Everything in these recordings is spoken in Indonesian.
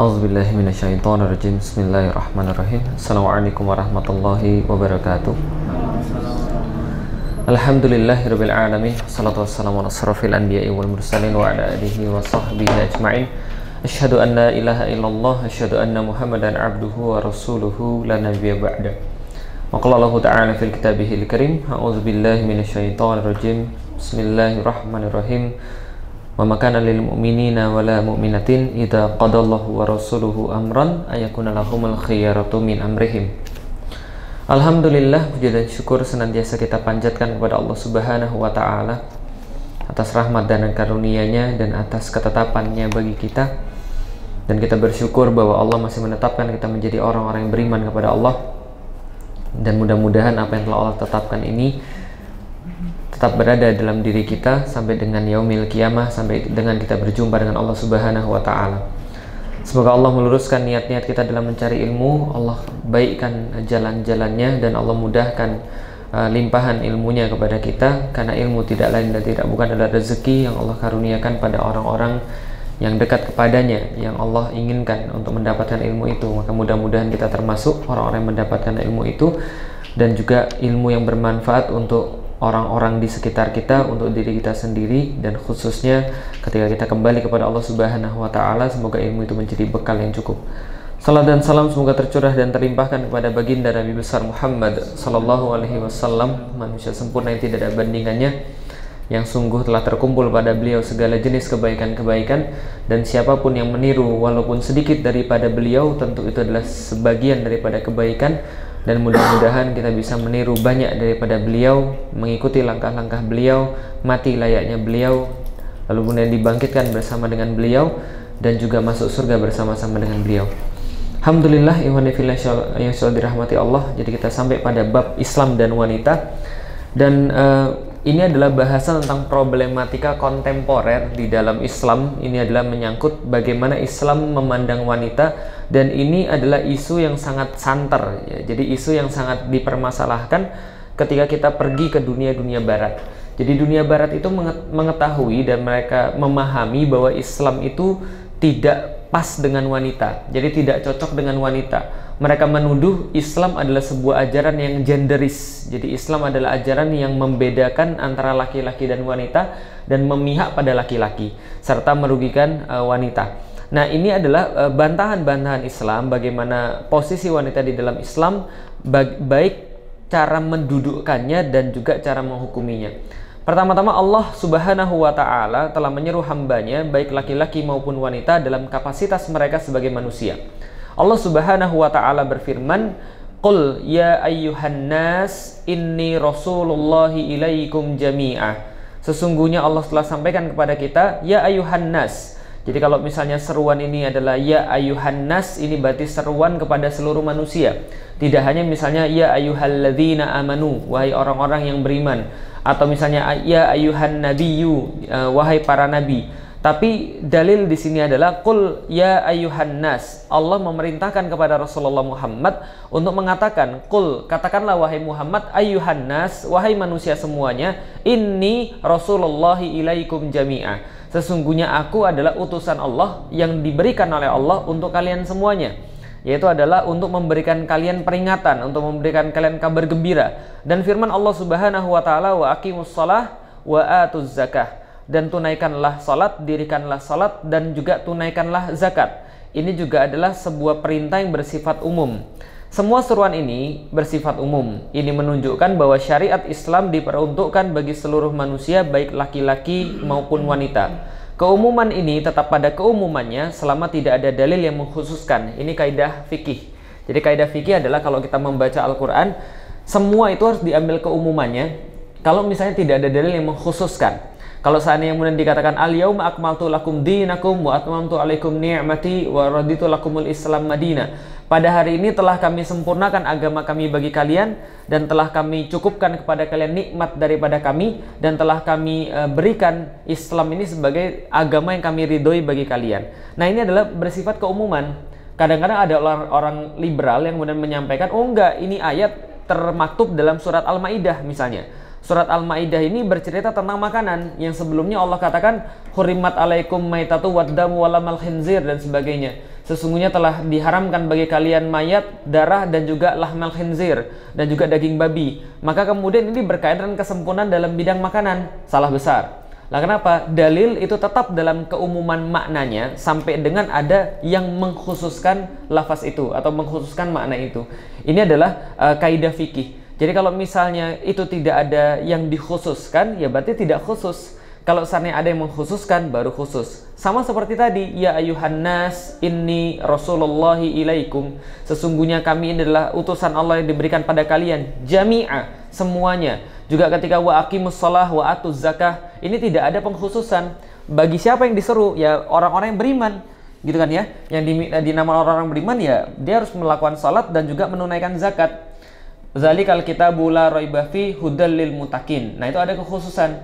أعوذ بالله من الشيطان الرجيم بسم الله الرحمن الرحيم السلام عليكم ورحمة الله وبركاته الحمد لله رب العالمين والصلاة والسلام على أشرف الأنبياء والمرسلين وعلى آله وصحبه أجمعين أشهد أن لا إله إلا الله أشهد أن محمدا عبده ورسوله لا نبي بعده وقال الله تعالى في كتابه الكريم أعوذ بالله من الشيطان الرجيم بسم الله الرحمن الرحيم wa makana lil mu'minina wala mu'minatin idza qadallahu wa rasuluhu amran ayakuna lahumul khiyaratu min amrihim Alhamdulillah puji dan syukur senantiasa kita panjatkan kepada Allah Subhanahu wa taala atas rahmat dan karunia-Nya dan atas ketetapannya bagi kita dan kita bersyukur bahwa Allah masih menetapkan kita menjadi orang-orang yang beriman kepada Allah dan mudah-mudahan apa yang telah Allah tetapkan ini tetap berada dalam diri kita sampai dengan yaumil kiamah sampai dengan kita berjumpa dengan Allah Subhanahu wa taala. Semoga Allah meluruskan niat-niat kita dalam mencari ilmu, Allah baikkan jalan-jalannya dan Allah mudahkan uh, limpahan ilmunya kepada kita karena ilmu tidak lain dan tidak bukan adalah rezeki yang Allah karuniakan pada orang-orang yang dekat kepadanya yang Allah inginkan untuk mendapatkan ilmu itu maka mudah-mudahan kita termasuk orang-orang yang mendapatkan ilmu itu dan juga ilmu yang bermanfaat untuk orang-orang di sekitar kita untuk diri kita sendiri dan khususnya ketika kita kembali kepada Allah Subhanahu wa taala semoga ilmu itu menjadi bekal yang cukup. Salam dan salam semoga tercurah dan terlimpahkan kepada baginda Nabi besar Muhammad sallallahu alaihi wasallam, manusia sempurna yang tidak ada bandingannya, yang sungguh telah terkumpul pada beliau segala jenis kebaikan-kebaikan dan siapapun yang meniru walaupun sedikit daripada beliau tentu itu adalah sebagian daripada kebaikan dan mudah-mudahan kita bisa meniru banyak daripada beliau, mengikuti langkah-langkah beliau, mati layaknya beliau, lalu kemudian dibangkitkan bersama dengan beliau dan juga masuk surga bersama-sama dengan beliau. Alhamdulillah ikhwanifillah dirahmati Allah. Jadi kita sampai pada bab Islam dan wanita dan uh, ini adalah bahasan tentang problematika kontemporer di dalam Islam. Ini adalah menyangkut bagaimana Islam memandang wanita dan ini adalah isu yang sangat santer. Ya. Jadi isu yang sangat dipermasalahkan ketika kita pergi ke dunia-dunia barat. Jadi dunia barat itu mengetahui dan mereka memahami bahwa Islam itu tidak pas dengan wanita. Jadi tidak cocok dengan wanita mereka menuduh Islam adalah sebuah ajaran yang genderis. Jadi Islam adalah ajaran yang membedakan antara laki-laki dan wanita dan memihak pada laki-laki serta merugikan uh, wanita. Nah, ini adalah eh, bantahan-bantahan uh, Islam bagaimana posisi wanita di dalam Islam baik cara mendudukkannya dan juga cara menghukuminya. Pertama-tama Allah Subhanahu wa taala telah menyeru hambanya baik laki-laki maupun wanita dalam kapasitas mereka sebagai manusia. Allah Subhanahu wa taala berfirman, "Qul ya ayyuhan nas, inni rasulullah ilaikum jami'ah." Sesungguhnya Allah telah sampaikan kepada kita, "Ya ayyuhan nas." Jadi kalau misalnya seruan ini adalah ya ayuhan nas ini berarti seruan kepada seluruh manusia. Tidak hanya misalnya ya ayyuhalladzina amanu wahai orang-orang yang beriman atau misalnya ya ayuhan nabiyyu eh, wahai para nabi tapi dalil di sini adalah kul ya ayuhan nas. Allah memerintahkan kepada Rasulullah Muhammad untuk mengatakan kul katakanlah wahai Muhammad ayuhan nas wahai manusia semuanya ini Rasulullah ilaikum jami'ah. Sesungguhnya aku adalah utusan Allah yang diberikan oleh Allah untuk kalian semuanya yaitu adalah untuk memberikan kalian peringatan, untuk memberikan kalian kabar gembira. Dan firman Allah Subhanahu wa taala wa akimus salah wa atuz zakah dan tunaikanlah salat, dirikanlah salat dan juga tunaikanlah zakat. Ini juga adalah sebuah perintah yang bersifat umum. Semua seruan ini bersifat umum. Ini menunjukkan bahwa syariat Islam diperuntukkan bagi seluruh manusia baik laki-laki maupun wanita. Keumuman ini tetap pada keumumannya selama tidak ada dalil yang mengkhususkan. Ini kaidah fikih. Jadi kaidah fikih adalah kalau kita membaca Al-Qur'an, semua itu harus diambil keumumannya kalau misalnya tidak ada dalil yang mengkhususkan. Kalau seandainya kemudian dikatakan al Akmal akmaltu lakum dinakum wa atmamtu alaikum ni'mati wa raditu lakumul Islam Madinah. Pada hari ini telah kami sempurnakan agama kami bagi kalian dan telah kami cukupkan kepada kalian nikmat daripada kami dan telah kami e, berikan Islam ini sebagai agama yang kami ridhoi bagi kalian. Nah, ini adalah bersifat keumuman. Kadang-kadang ada orang, orang liberal yang kemudian menyampaikan, "Oh enggak, ini ayat termaktub dalam surat Al-Maidah misalnya." Surat Al-Maidah ini bercerita tentang makanan yang sebelumnya Allah katakan hurimat alaikum maitatu waddamu walamal khinzir dan sebagainya. Sesungguhnya telah diharamkan bagi kalian mayat, darah dan juga lahmal khinzir dan juga daging babi. Maka kemudian ini berkaitan kesempurnaan dalam bidang makanan, salah besar. Lah kenapa? Dalil itu tetap dalam keumuman maknanya sampai dengan ada yang mengkhususkan lafaz itu atau mengkhususkan makna itu. Ini adalah uh, kaidah fikih jadi kalau misalnya itu tidak ada yang dikhususkan, ya berarti tidak khusus. Kalau seandainya ada yang mengkhususkan, baru khusus. Sama seperti tadi, ya ayuhan nas, ini rasulullahi ilaikum. Sesungguhnya kami ini adalah utusan Allah yang diberikan pada kalian. Jami'a, semuanya. Juga ketika wa aqimus salah, wa atuz zakah. Ini tidak ada pengkhususan. Bagi siapa yang diseru? Ya orang-orang yang beriman gitu kan ya yang dinamakan orang-orang beriman ya dia harus melakukan salat dan juga menunaikan zakat Zalikal kitabu la bula Roy hudal lil mutakin. Nah, itu ada kekhususan.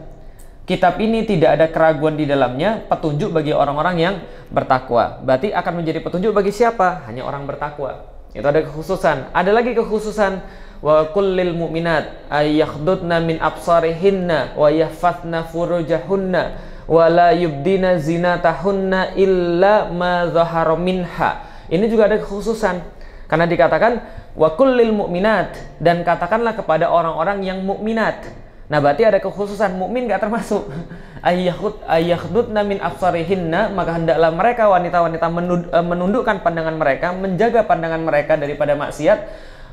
Kitab ini tidak ada keraguan di dalamnya, petunjuk bagi orang-orang yang bertakwa. Berarti akan menjadi petunjuk bagi siapa? Hanya orang bertakwa. Itu ada kekhususan. Ada lagi kekhususan wa kullil mu'minat ayakhdudna min absarihinna wa yahfazna furujahunna wa la yubdina zinatahunna illa ma zahara minha. Ini juga ada kekhususan. Karena dikatakan wa kullil mu'minat dan katakanlah kepada orang-orang yang mukminat. Nah, berarti ada kekhususan mukmin gak termasuk. Ayyakhud ayyakhdudna min absarihinna, maka hendaklah mereka wanita-wanita eh, menundukkan pandangan mereka, menjaga pandangan mereka daripada maksiat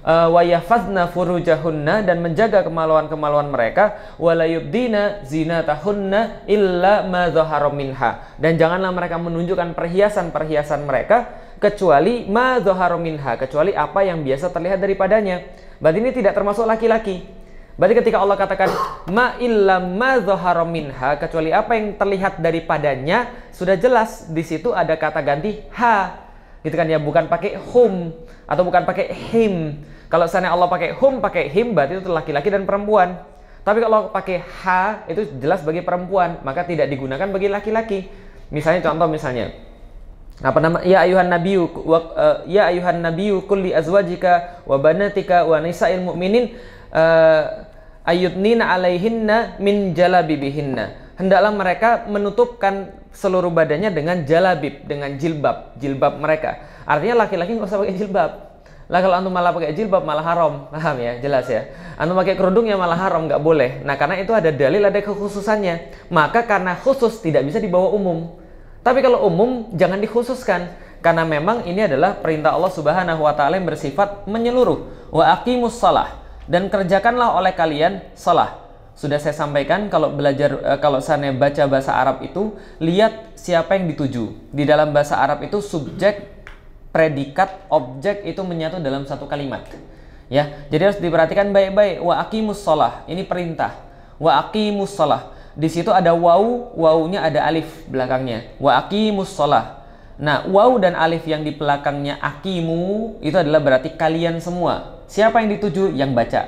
eh, wa yafadna furujahunna dan menjaga kemaluan-kemaluan mereka wala yubdina zinatahunna illa ma minha dan janganlah mereka menunjukkan perhiasan-perhiasan mereka kecuali ma minha, kecuali apa yang biasa terlihat daripadanya. Berarti ini tidak termasuk laki-laki. Berarti ketika Allah katakan ma illa ma minha, kecuali apa yang terlihat daripadanya, sudah jelas di situ ada kata ganti ha. Gitu kan ya, bukan pakai hum atau bukan pakai him. Kalau sana Allah pakai hum, pakai him berarti itu laki-laki dan perempuan. Tapi kalau pakai ha itu jelas bagi perempuan, maka tidak digunakan bagi laki-laki. Misalnya contoh misalnya apa nama ya ayuhan nabiyyu uh, ya ayuhan nabiyyu kulli azwajika wa banatika wa nisa'il mu'minin uh, ayudnina alaihinna min jalabibihinna hendaklah mereka menutupkan seluruh badannya dengan jalabib dengan jilbab jilbab mereka artinya laki-laki nggak usah pakai jilbab lah kalau antum malah pakai jilbab malah haram paham ya jelas ya antum pakai kerudung ya malah haram nggak boleh nah karena itu ada dalil ada kekhususannya maka karena khusus tidak bisa dibawa umum tapi kalau umum jangan dikhususkan karena memang ini adalah perintah Allah Subhanahu wa taala yang bersifat menyeluruh. Wa aqimus salah dan kerjakanlah oleh kalian salah. Sudah saya sampaikan kalau belajar e, kalau saya baca bahasa Arab itu lihat siapa yang dituju. Di dalam bahasa Arab itu subjek, predikat, objek itu menyatu dalam satu kalimat. Ya, jadi harus diperhatikan baik-baik. Wa aqimus salah, ini perintah. Wa aqimus salah di situ ada wau, wa'u-nya ada alif belakangnya. Wa aqimus shalah. Nah, wau dan alif yang di belakangnya akimu itu adalah berarti kalian semua. Siapa yang dituju? Yang baca.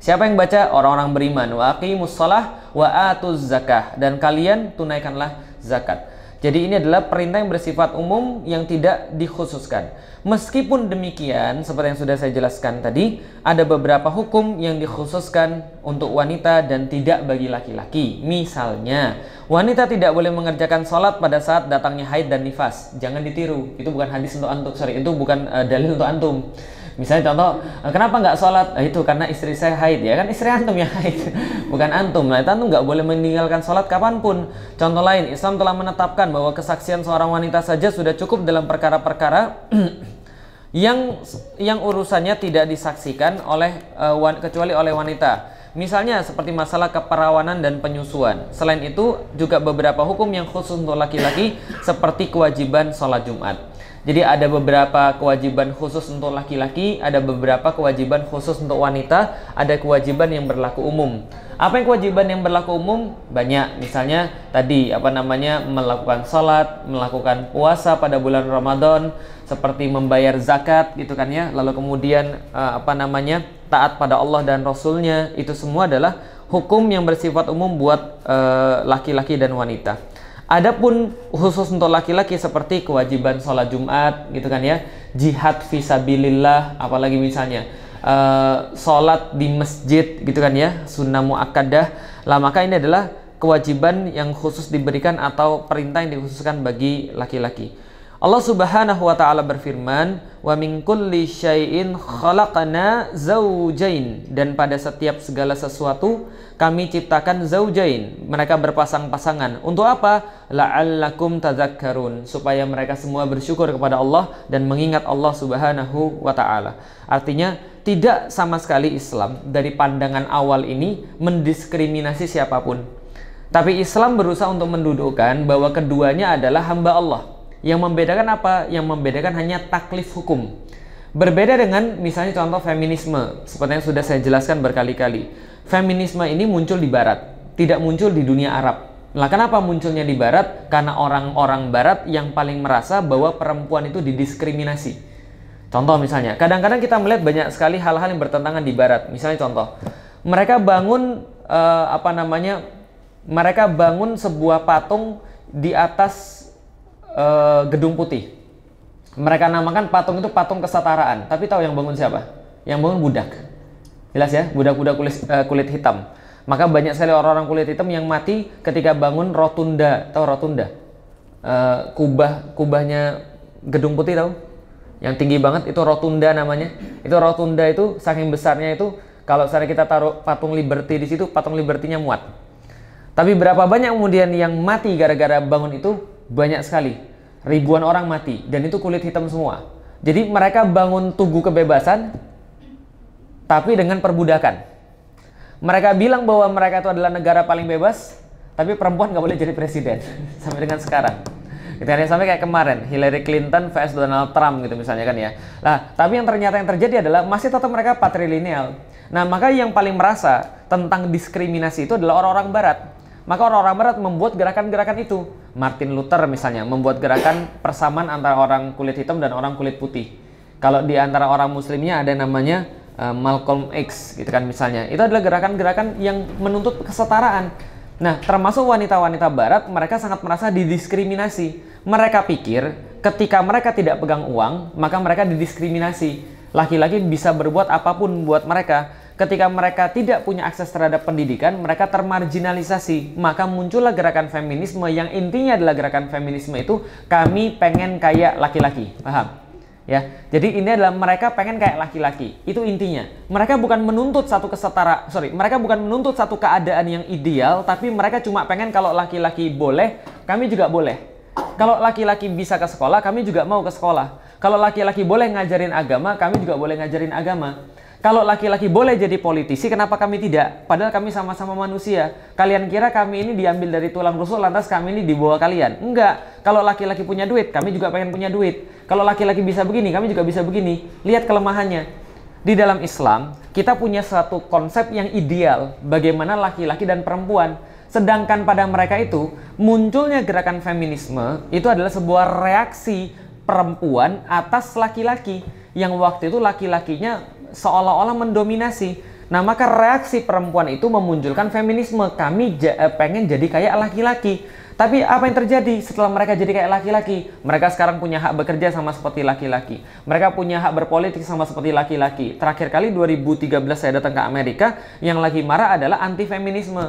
Siapa yang baca? Orang-orang beriman. Wa aqimus shalah wa atuz zakah dan kalian tunaikanlah zakat. Jadi ini adalah perintah yang bersifat umum yang tidak dikhususkan. Meskipun demikian, seperti yang sudah saya jelaskan tadi, ada beberapa hukum yang dikhususkan untuk wanita dan tidak bagi laki-laki. Misalnya, wanita tidak boleh mengerjakan sholat pada saat datangnya haid dan nifas. Jangan ditiru. Itu bukan hadis untuk antum, sorry, itu bukan uh, dalil untuk antum. Misalnya contoh, eh, kenapa nggak sholat? nah, itu karena istri saya haid ya kan istri antum ya haid, bukan antum. Nah itu antum nggak boleh meninggalkan sholat kapanpun. Contoh lain, Islam telah menetapkan bahwa kesaksian seorang wanita saja sudah cukup dalam perkara-perkara yang yang urusannya tidak disaksikan oleh eh, kecuali oleh wanita. Misalnya seperti masalah keperawanan dan penyusuan. Selain itu juga beberapa hukum yang khusus untuk laki-laki seperti kewajiban sholat Jumat. Jadi ada beberapa kewajiban khusus untuk laki-laki, ada beberapa kewajiban khusus untuk wanita, ada kewajiban yang berlaku umum. Apa yang kewajiban yang berlaku umum? Banyak. Misalnya tadi apa namanya melakukan salat, melakukan puasa pada bulan Ramadan, seperti membayar zakat gitu kan ya. Lalu kemudian eh, apa namanya taat pada Allah dan Rasulnya itu semua adalah hukum yang bersifat umum buat eh, laki-laki uh, dan wanita. Adapun khusus untuk laki-laki seperti kewajiban sholat Jumat gitu kan ya, jihad visabilillah, apalagi misalnya uh, sholat di masjid gitu kan ya, sunnah muakkadah. Lah maka ini adalah kewajiban yang khusus diberikan atau perintah yang dikhususkan bagi laki-laki. Allah Subhanahu wa taala berfirman, "Wa min kulli syai'in khalaqna zaujain." Dan pada setiap segala sesuatu kami ciptakan zaujain, mereka berpasang-pasangan. Untuk apa? La'allakum tadzakkarun, supaya mereka semua bersyukur kepada Allah dan mengingat Allah Subhanahu wa taala. Artinya tidak sama sekali Islam dari pandangan awal ini mendiskriminasi siapapun. Tapi Islam berusaha untuk mendudukkan bahwa keduanya adalah hamba Allah. Yang membedakan apa? Yang membedakan hanya taklif hukum. Berbeda dengan misalnya contoh feminisme, seperti yang sudah saya jelaskan berkali-kali feminisme ini muncul di barat, tidak muncul di dunia Arab. Nah, kenapa munculnya di barat? Karena orang-orang barat yang paling merasa bahwa perempuan itu didiskriminasi. Contoh misalnya, kadang-kadang kita melihat banyak sekali hal-hal yang bertentangan di barat. Misalnya contoh, mereka bangun uh, apa namanya? Mereka bangun sebuah patung di atas uh, gedung putih. Mereka namakan patung itu patung kesetaraan. Tapi tahu yang bangun siapa? Yang bangun budak Jelas ya, budak-budak kulit, uh, kulit hitam. Maka banyak sekali orang-orang kulit hitam yang mati ketika bangun rotunda, tahu rotunda? Uh, kubah kubahnya gedung putih tahu? Yang tinggi banget itu rotunda namanya. Itu rotunda itu saking besarnya itu kalau misalnya kita taruh patung Liberty di situ, patung Liberty-nya muat. Tapi berapa banyak kemudian yang mati gara-gara bangun itu? Banyak sekali. Ribuan orang mati dan itu kulit hitam semua. Jadi mereka bangun tugu kebebasan tapi dengan perbudakan. Mereka bilang bahwa mereka itu adalah negara paling bebas, tapi perempuan nggak boleh jadi presiden sampai dengan sekarang. Gitu kan, ya, sampai kayak kemarin Hillary Clinton vs Donald Trump gitu misalnya kan ya. Nah, tapi yang ternyata yang terjadi adalah masih tetap mereka patrilineal. Nah, maka yang paling merasa tentang diskriminasi itu adalah orang-orang barat. Maka orang-orang barat membuat gerakan-gerakan itu. Martin Luther misalnya membuat gerakan persamaan antara orang kulit hitam dan orang kulit putih. Kalau di antara orang muslimnya ada namanya Eh, Malcolm X gitu kan misalnya. Itu adalah gerakan-gerakan yang menuntut kesetaraan. Nah, termasuk wanita-wanita barat, mereka sangat merasa didiskriminasi. Mereka pikir ketika mereka tidak pegang uang, maka mereka didiskriminasi. Laki-laki bisa berbuat apapun buat mereka. Ketika mereka tidak punya akses terhadap pendidikan, mereka termarginalisasi. Maka muncullah gerakan feminisme yang intinya adalah gerakan feminisme itu kami pengen kayak laki-laki. Paham? ya. Jadi ini adalah mereka pengen kayak laki-laki. Itu intinya. Mereka bukan menuntut satu kesetara, sorry, mereka bukan menuntut satu keadaan yang ideal, tapi mereka cuma pengen kalau laki-laki boleh, kami juga boleh. Kalau laki-laki bisa ke sekolah, kami juga mau ke sekolah. Kalau laki-laki boleh ngajarin agama, kami juga boleh ngajarin agama. Kalau laki-laki boleh jadi politisi, kenapa kami tidak? Padahal kami sama-sama manusia. Kalian kira kami ini diambil dari tulang rusuk, lantas kami ini dibawa kalian? Enggak. Kalau laki-laki punya duit, kami juga pengen punya duit. Kalau laki-laki bisa begini, kami juga bisa begini. Lihat kelemahannya. Di dalam Islam, kita punya satu konsep yang ideal bagaimana laki-laki dan perempuan. Sedangkan pada mereka itu, munculnya gerakan feminisme itu adalah sebuah reaksi perempuan atas laki-laki yang waktu itu laki-lakinya seolah-olah mendominasi. Nah, maka reaksi perempuan itu memunculkan feminisme. Kami eh, pengen jadi kayak laki-laki. Tapi apa yang terjadi setelah mereka jadi kayak laki-laki? Mereka sekarang punya hak bekerja sama seperti laki-laki. Mereka punya hak berpolitik sama seperti laki-laki. Terakhir kali 2013 saya datang ke Amerika, yang lagi marah adalah anti feminisme.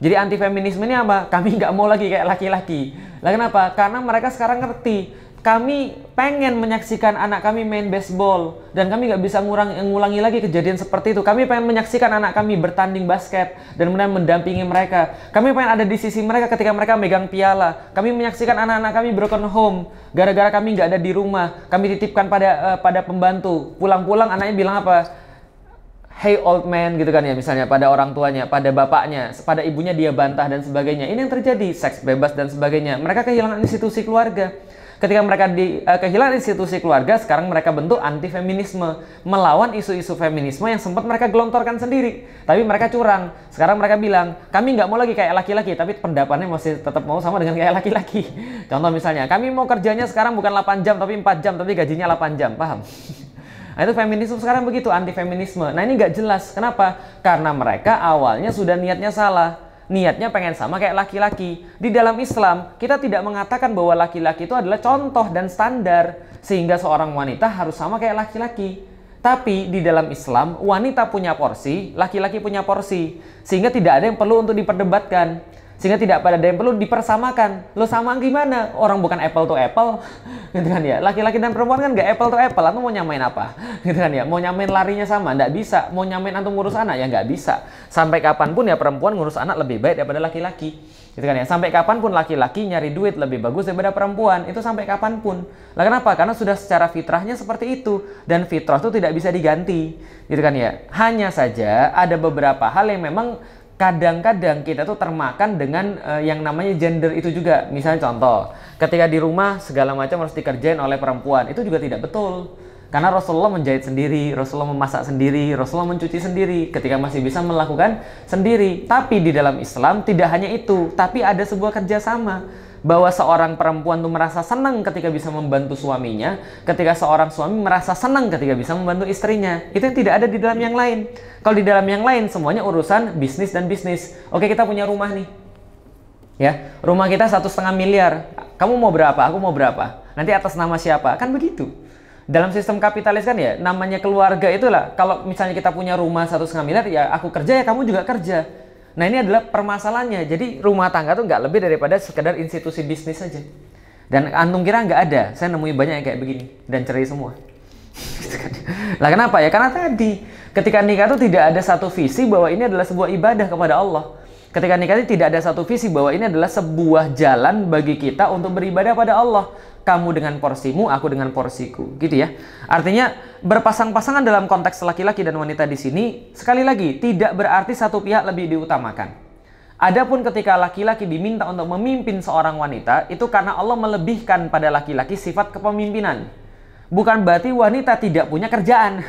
Jadi anti feminisme ini apa? Kami nggak mau lagi kayak laki-laki. Lah kenapa? Karena mereka sekarang ngerti kami pengen menyaksikan anak kami main baseball dan kami nggak bisa ngurang, ngulangi lagi kejadian seperti itu. Kami pengen menyaksikan anak kami bertanding basket dan kemudian mendampingi mereka. Kami pengen ada di sisi mereka ketika mereka megang piala. Kami menyaksikan anak-anak kami broken home gara-gara kami nggak ada di rumah. Kami titipkan pada uh, pada pembantu. Pulang-pulang anaknya bilang apa? Hey old man gitu kan ya misalnya pada orang tuanya, pada bapaknya, pada ibunya dia bantah dan sebagainya. Ini yang terjadi, seks bebas dan sebagainya. Mereka kehilangan institusi keluarga Ketika mereka di, uh, kehilangan institusi keluarga, sekarang mereka bentuk anti feminisme, melawan isu-isu feminisme yang sempat mereka gelontorkan sendiri. Tapi mereka curang. Sekarang mereka bilang, kami nggak mau lagi kayak laki-laki, tapi pendapatnya masih tetap mau sama dengan kayak laki-laki. Contoh misalnya, kami mau kerjanya sekarang bukan 8 jam, tapi 4 jam, tapi gajinya 8 jam, paham? Nah, itu feminisme sekarang begitu, anti feminisme. Nah, ini nggak jelas. Kenapa? Karena mereka awalnya sudah niatnya salah niatnya pengen sama kayak laki-laki. Di dalam Islam, kita tidak mengatakan bahwa laki-laki itu adalah contoh dan standar sehingga seorang wanita harus sama kayak laki-laki. Tapi di dalam Islam, wanita punya porsi, laki-laki punya porsi, sehingga tidak ada yang perlu untuk diperdebatkan sehingga tidak pada yang perlu dipersamakan. Lo sama gimana? Orang bukan apple to apple, gitu kan ya. Laki-laki dan perempuan kan gak apple to apple. lalu mau nyamain apa? Gitu kan ya. Mau nyamain larinya sama, nggak bisa. Mau nyamain antum ngurus anak ya nggak bisa. Sampai kapanpun ya perempuan ngurus anak lebih baik daripada laki-laki. Gitu kan ya. Sampai kapanpun laki-laki nyari duit lebih bagus daripada perempuan. Itu sampai kapanpun. Lah kenapa? Karena sudah secara fitrahnya seperti itu dan fitrah itu tidak bisa diganti. Gitu kan ya. Hanya saja ada beberapa hal yang memang kadang-kadang kita tuh termakan dengan uh, yang namanya gender itu juga. Misalnya contoh, ketika di rumah segala macam harus dikerjain oleh perempuan, itu juga tidak betul. Karena Rasulullah menjahit sendiri, Rasulullah memasak sendiri, Rasulullah mencuci sendiri ketika masih bisa melakukan sendiri. Tapi di dalam Islam tidak hanya itu, tapi ada sebuah kerjasama bahwa seorang perempuan tuh merasa senang ketika bisa membantu suaminya, ketika seorang suami merasa senang ketika bisa membantu istrinya. Itu yang tidak ada di dalam yang lain. Kalau di dalam yang lain semuanya urusan bisnis dan bisnis. Oke, kita punya rumah nih. Ya, rumah kita satu setengah miliar. Kamu mau berapa? Aku mau berapa? Nanti atas nama siapa? Kan begitu dalam sistem kapitalis kan ya namanya keluarga itulah kalau misalnya kita punya rumah satu setengah miliar ya aku kerja ya kamu juga kerja Nah ini adalah permasalahannya. Jadi rumah tangga tuh nggak lebih daripada sekedar institusi bisnis saja. Dan antum kira nggak ada. Saya nemui banyak yang kayak begini dan cerai semua. lah kenapa ya? Karena tadi ketika nikah tuh tidak ada satu visi bahwa ini adalah sebuah ibadah kepada Allah. Ketika nikah itu tidak ada satu visi bahwa ini adalah sebuah jalan bagi kita untuk beribadah pada Allah kamu dengan porsimu, aku dengan porsiku, gitu ya. Artinya berpasang-pasangan dalam konteks laki-laki dan wanita di sini sekali lagi tidak berarti satu pihak lebih diutamakan. Adapun ketika laki-laki diminta untuk memimpin seorang wanita, itu karena Allah melebihkan pada laki-laki sifat kepemimpinan. Bukan berarti wanita tidak punya kerjaan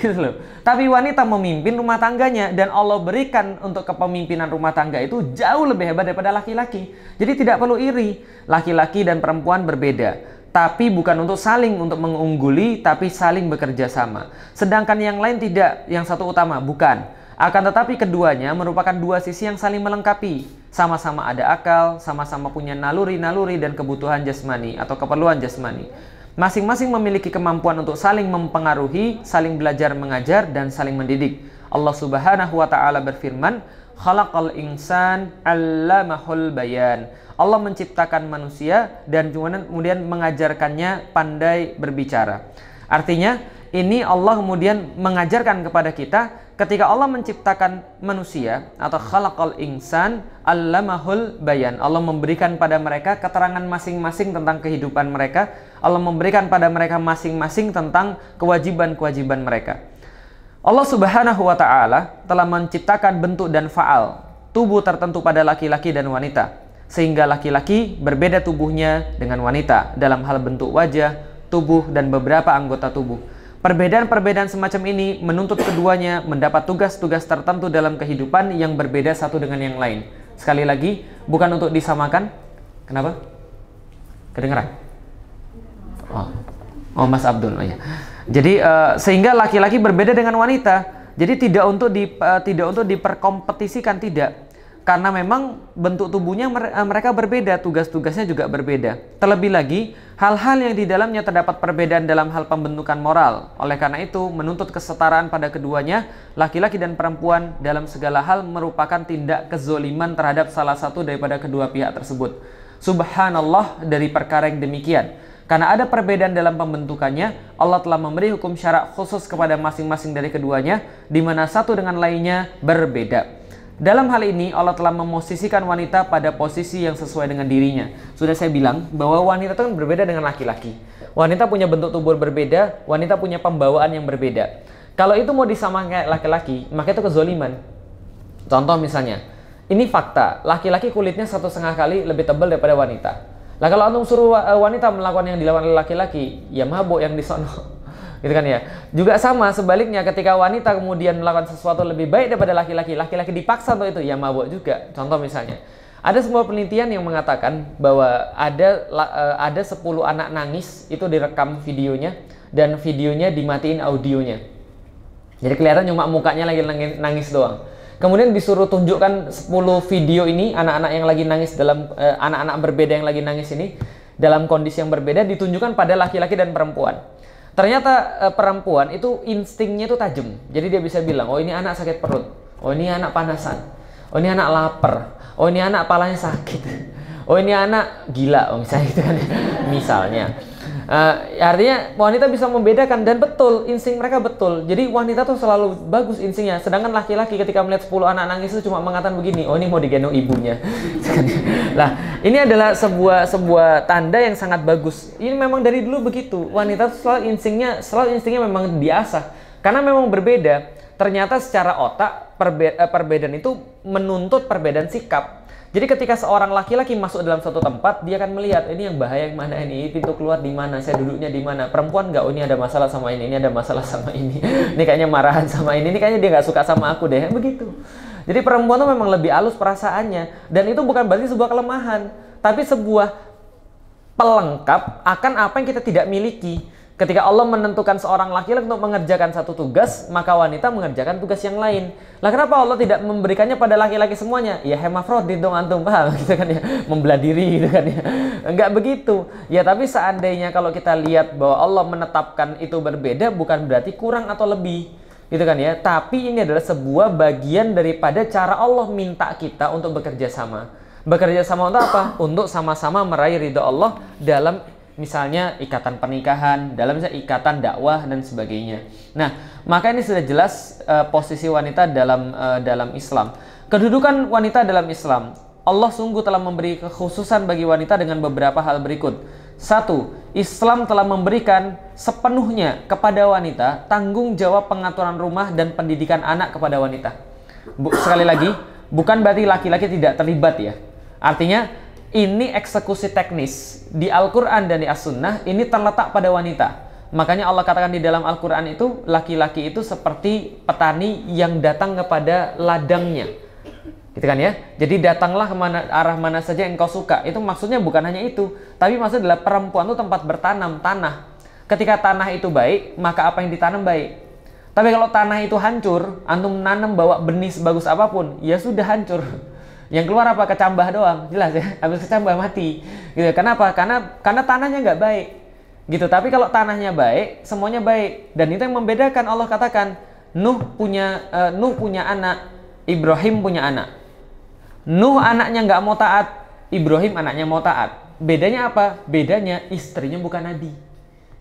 gitu loh. Tapi wanita memimpin rumah tangganya dan Allah berikan untuk kepemimpinan rumah tangga itu jauh lebih hebat daripada laki-laki. Jadi tidak perlu iri. Laki-laki dan perempuan berbeda. Tapi bukan untuk saling untuk mengungguli, tapi saling bekerja sama. Sedangkan yang lain tidak, yang satu utama, bukan. Akan tetapi keduanya merupakan dua sisi yang saling melengkapi. Sama-sama ada akal, sama-sama punya naluri-naluri dan kebutuhan jasmani atau keperluan jasmani. Masing-masing memiliki kemampuan untuk saling mempengaruhi, saling belajar mengajar, dan saling mendidik. Allah Subhanahu wa Ta'ala berfirman, "Khalaqal insan allamahul bayan." Allah menciptakan manusia dan kemudian mengajarkannya pandai berbicara. Artinya, ini Allah kemudian mengajarkan kepada kita Ketika Allah menciptakan manusia atau khalaqal insan allamahul bayan. Allah memberikan pada mereka keterangan masing-masing tentang kehidupan mereka. Allah memberikan pada mereka masing-masing tentang kewajiban-kewajiban mereka. Allah Subhanahu wa taala telah menciptakan bentuk dan faal tubuh tertentu pada laki-laki dan wanita. Sehingga laki-laki berbeda tubuhnya dengan wanita dalam hal bentuk wajah, tubuh dan beberapa anggota tubuh. Perbedaan-perbedaan semacam ini menuntut keduanya mendapat tugas-tugas tertentu dalam kehidupan yang berbeda satu dengan yang lain. Sekali lagi, bukan untuk disamakan. Kenapa? Kedengeran? Oh, oh Mas Abdul. Oh, ya. Jadi uh, sehingga laki-laki berbeda dengan wanita. Jadi tidak untuk di, uh, tidak untuk diperkompetisikan tidak karena memang bentuk tubuhnya eh, mereka berbeda, tugas-tugasnya juga berbeda. Terlebih lagi, hal-hal yang di dalamnya terdapat perbedaan dalam hal pembentukan moral. Oleh karena itu, menuntut kesetaraan pada keduanya, laki-laki dan perempuan dalam segala hal merupakan tindak kezoliman terhadap salah satu daripada kedua pihak tersebut. Subhanallah dari perkara yang demikian. Karena ada perbedaan dalam pembentukannya, Allah telah memberi hukum syarak khusus kepada masing-masing dari keduanya, di mana satu dengan lainnya berbeda. Dalam hal ini, Allah telah memosisikan wanita pada posisi yang sesuai dengan dirinya. Sudah saya bilang bahwa wanita itu kan berbeda dengan laki-laki. Wanita punya bentuk tubuh berbeda, wanita punya pembawaan yang berbeda. Kalau itu mau disamakan kayak laki-laki, maka itu kezoliman. Contoh misalnya, ini fakta, laki-laki kulitnya satu setengah kali lebih tebal daripada wanita. Lah kalau antum suruh eh, wanita melakukan yang dilakukan laki-laki, ya mabuk yang disono gitu kan ya juga sama sebaliknya ketika wanita kemudian melakukan sesuatu lebih baik daripada laki-laki laki-laki dipaksa untuk itu ya mabuk juga contoh misalnya ada semua penelitian yang mengatakan bahwa ada e, ada 10 anak nangis itu direkam videonya dan videonya dimatiin audionya. Jadi kelihatan cuma mukanya lagi nangis, doang. Kemudian disuruh tunjukkan 10 video ini anak-anak yang lagi nangis dalam e, anak-anak eh, berbeda yang lagi nangis ini dalam kondisi yang berbeda ditunjukkan pada laki-laki dan perempuan. Ternyata e, perempuan itu instingnya itu tajam. Jadi dia bisa bilang, "Oh, ini anak sakit perut. Oh, ini anak panasan. Oh, ini anak lapar. Oh, ini anak palanya sakit. Oh, ini anak gila." Oh, misalnya gitu kan. Ya. misalnya. Uh, artinya wanita bisa membedakan dan betul insting mereka betul. Jadi wanita tuh selalu bagus instingnya. Sedangkan laki-laki ketika melihat 10 anak nangis itu cuma mengatakan begini, oh ini mau digendong ibunya. nah, ini adalah sebuah sebuah tanda yang sangat bagus. Ini memang dari dulu begitu. Wanita tuh selalu instingnya selalu instingnya memang diasah. Karena memang berbeda. Ternyata secara otak perbe eh, perbedaan itu menuntut perbedaan sikap jadi ketika seorang laki-laki masuk dalam suatu tempat, dia akan melihat ini yang bahaya yang mana ini, pintu keluar di mana, saya duduknya di mana. Perempuan nggak, oh, ini ada masalah sama ini, ini ada masalah sama ini. ini kayaknya marahan sama ini, ini kayaknya dia nggak suka sama aku deh, begitu. Jadi perempuan tuh memang lebih halus perasaannya dan itu bukan berarti sebuah kelemahan, tapi sebuah pelengkap akan apa yang kita tidak miliki. Ketika Allah menentukan seorang laki-laki untuk mengerjakan satu tugas, maka wanita mengerjakan tugas yang lain. Lah kenapa Allah tidak memberikannya pada laki-laki semuanya? Ya hemafrodit dong antum paham gitu kan ya, membelah diri gitu kan ya. Enggak begitu. Ya tapi seandainya kalau kita lihat bahwa Allah menetapkan itu berbeda bukan berarti kurang atau lebih gitu kan ya. Tapi ini adalah sebuah bagian daripada cara Allah minta kita untuk bekerja sama. Bekerja sama untuk apa? Untuk sama-sama meraih ridho Allah dalam misalnya ikatan pernikahan, dalam misalnya ikatan dakwah dan sebagainya. Nah, maka ini sudah jelas uh, posisi wanita dalam uh, dalam Islam. Kedudukan wanita dalam Islam. Allah sungguh telah memberi kekhususan bagi wanita dengan beberapa hal berikut. Satu, Islam telah memberikan sepenuhnya kepada wanita tanggung jawab pengaturan rumah dan pendidikan anak kepada wanita. Bu, sekali lagi, bukan berarti laki-laki tidak terlibat ya. Artinya ini eksekusi teknis di Al-Quran dan di As-Sunnah ini terletak pada wanita. Makanya Allah katakan di dalam Al-Quran itu laki-laki itu seperti petani yang datang kepada ladangnya. Gitu kan ya? Jadi datanglah ke mana, arah mana saja yang kau suka. Itu maksudnya bukan hanya itu. Tapi maksudnya adalah perempuan itu tempat bertanam, tanah. Ketika tanah itu baik, maka apa yang ditanam baik. Tapi kalau tanah itu hancur, antum nanam bawa benih sebagus apapun, ya sudah hancur yang keluar apa kecambah doang jelas ya habis kecambah mati gitu kenapa karena karena tanahnya nggak baik gitu tapi kalau tanahnya baik semuanya baik dan itu yang membedakan Allah katakan Nuh punya uh, Nuh punya anak Ibrahim punya anak Nuh anaknya nggak mau taat Ibrahim anaknya mau taat bedanya apa bedanya istrinya bukan nabi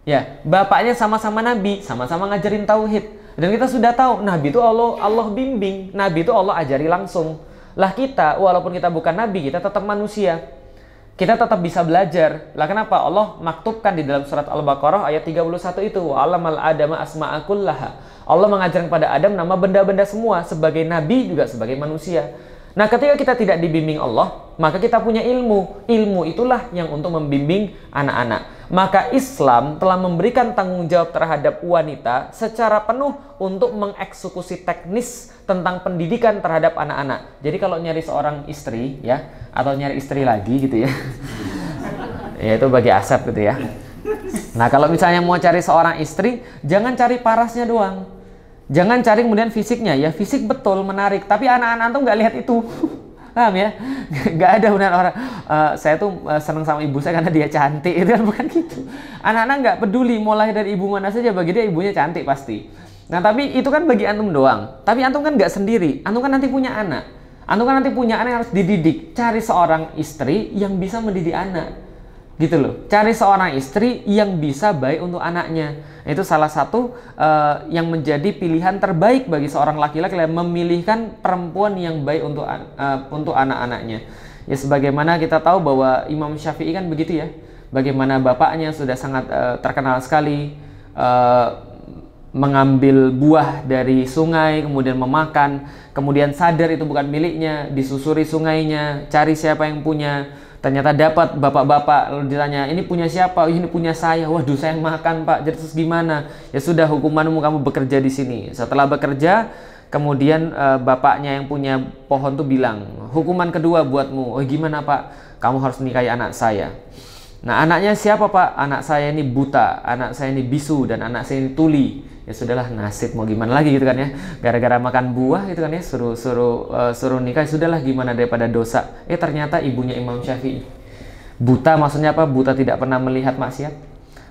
ya bapaknya sama-sama nabi sama-sama ngajarin tauhid dan kita sudah tahu nabi itu Allah Allah bimbing nabi itu Allah ajari langsung lah kita, walaupun kita bukan nabi, kita tetap manusia. Kita tetap bisa belajar. Lah kenapa? Allah maktubkan di dalam surat Al-Baqarah ayat 31 itu. Wa alamal adama asma'akullaha. Allah mengajarkan pada Adam nama benda-benda semua. Sebagai nabi juga sebagai manusia. Nah, ketika kita tidak dibimbing Allah, maka kita punya ilmu. Ilmu itulah yang untuk membimbing anak-anak. Maka Islam telah memberikan tanggung jawab terhadap wanita secara penuh untuk mengeksekusi teknis tentang pendidikan terhadap anak-anak. Jadi kalau nyari seorang istri ya, atau nyari istri lagi gitu ya. ya itu bagi asap gitu ya. Nah, kalau misalnya mau cari seorang istri, jangan cari parasnya doang Jangan cari kemudian fisiknya ya, fisik betul menarik, tapi anak-anak tuh nggak lihat itu. Paham ya? Nggak ada benar orang. Uh, saya tuh eh, seneng sama ibu saya karena dia cantik, itu kan bukan gitu. Anak-anak nggak peduli, mulai dari ibu mana saja bagi dia ibunya cantik pasti. Nah tapi itu kan bagi antum doang. Tapi antum kan nggak sendiri, antum kan nanti punya anak. Antum kan nanti punya anak yang harus dididik. Cari seorang istri yang bisa mendidik anak. Gitu loh. Cari seorang istri yang bisa baik untuk anaknya itu salah satu uh, yang menjadi pilihan terbaik bagi seorang laki-laki memilihkan perempuan yang baik untuk uh, untuk anak-anaknya. Ya sebagaimana kita tahu bahwa Imam Syafi'i kan begitu ya. Bagaimana bapaknya sudah sangat uh, terkenal sekali uh, mengambil buah dari sungai, kemudian memakan, kemudian sadar itu bukan miliknya, disusuri sungainya, cari siapa yang punya, ternyata dapat bapak-bapak lalu ditanya ini punya siapa oh, ini punya saya waduh saya yang makan pak jadi terus gimana ya sudah hukumanmu kamu bekerja di sini setelah bekerja kemudian e, bapaknya yang punya pohon tuh bilang hukuman kedua buatmu oh gimana pak kamu harus menikahi anak saya Nah, anaknya siapa, Pak? Anak saya ini buta, anak saya ini bisu, dan anak saya ini tuli. Ya sudahlah, nasib mau gimana lagi gitu kan ya. Gara-gara makan buah gitu kan ya, suruh suruh uh, suruh nikah ya sudahlah gimana daripada dosa. Eh ternyata ibunya Imam Syafi'i. Buta maksudnya apa? Buta tidak pernah melihat maksiat.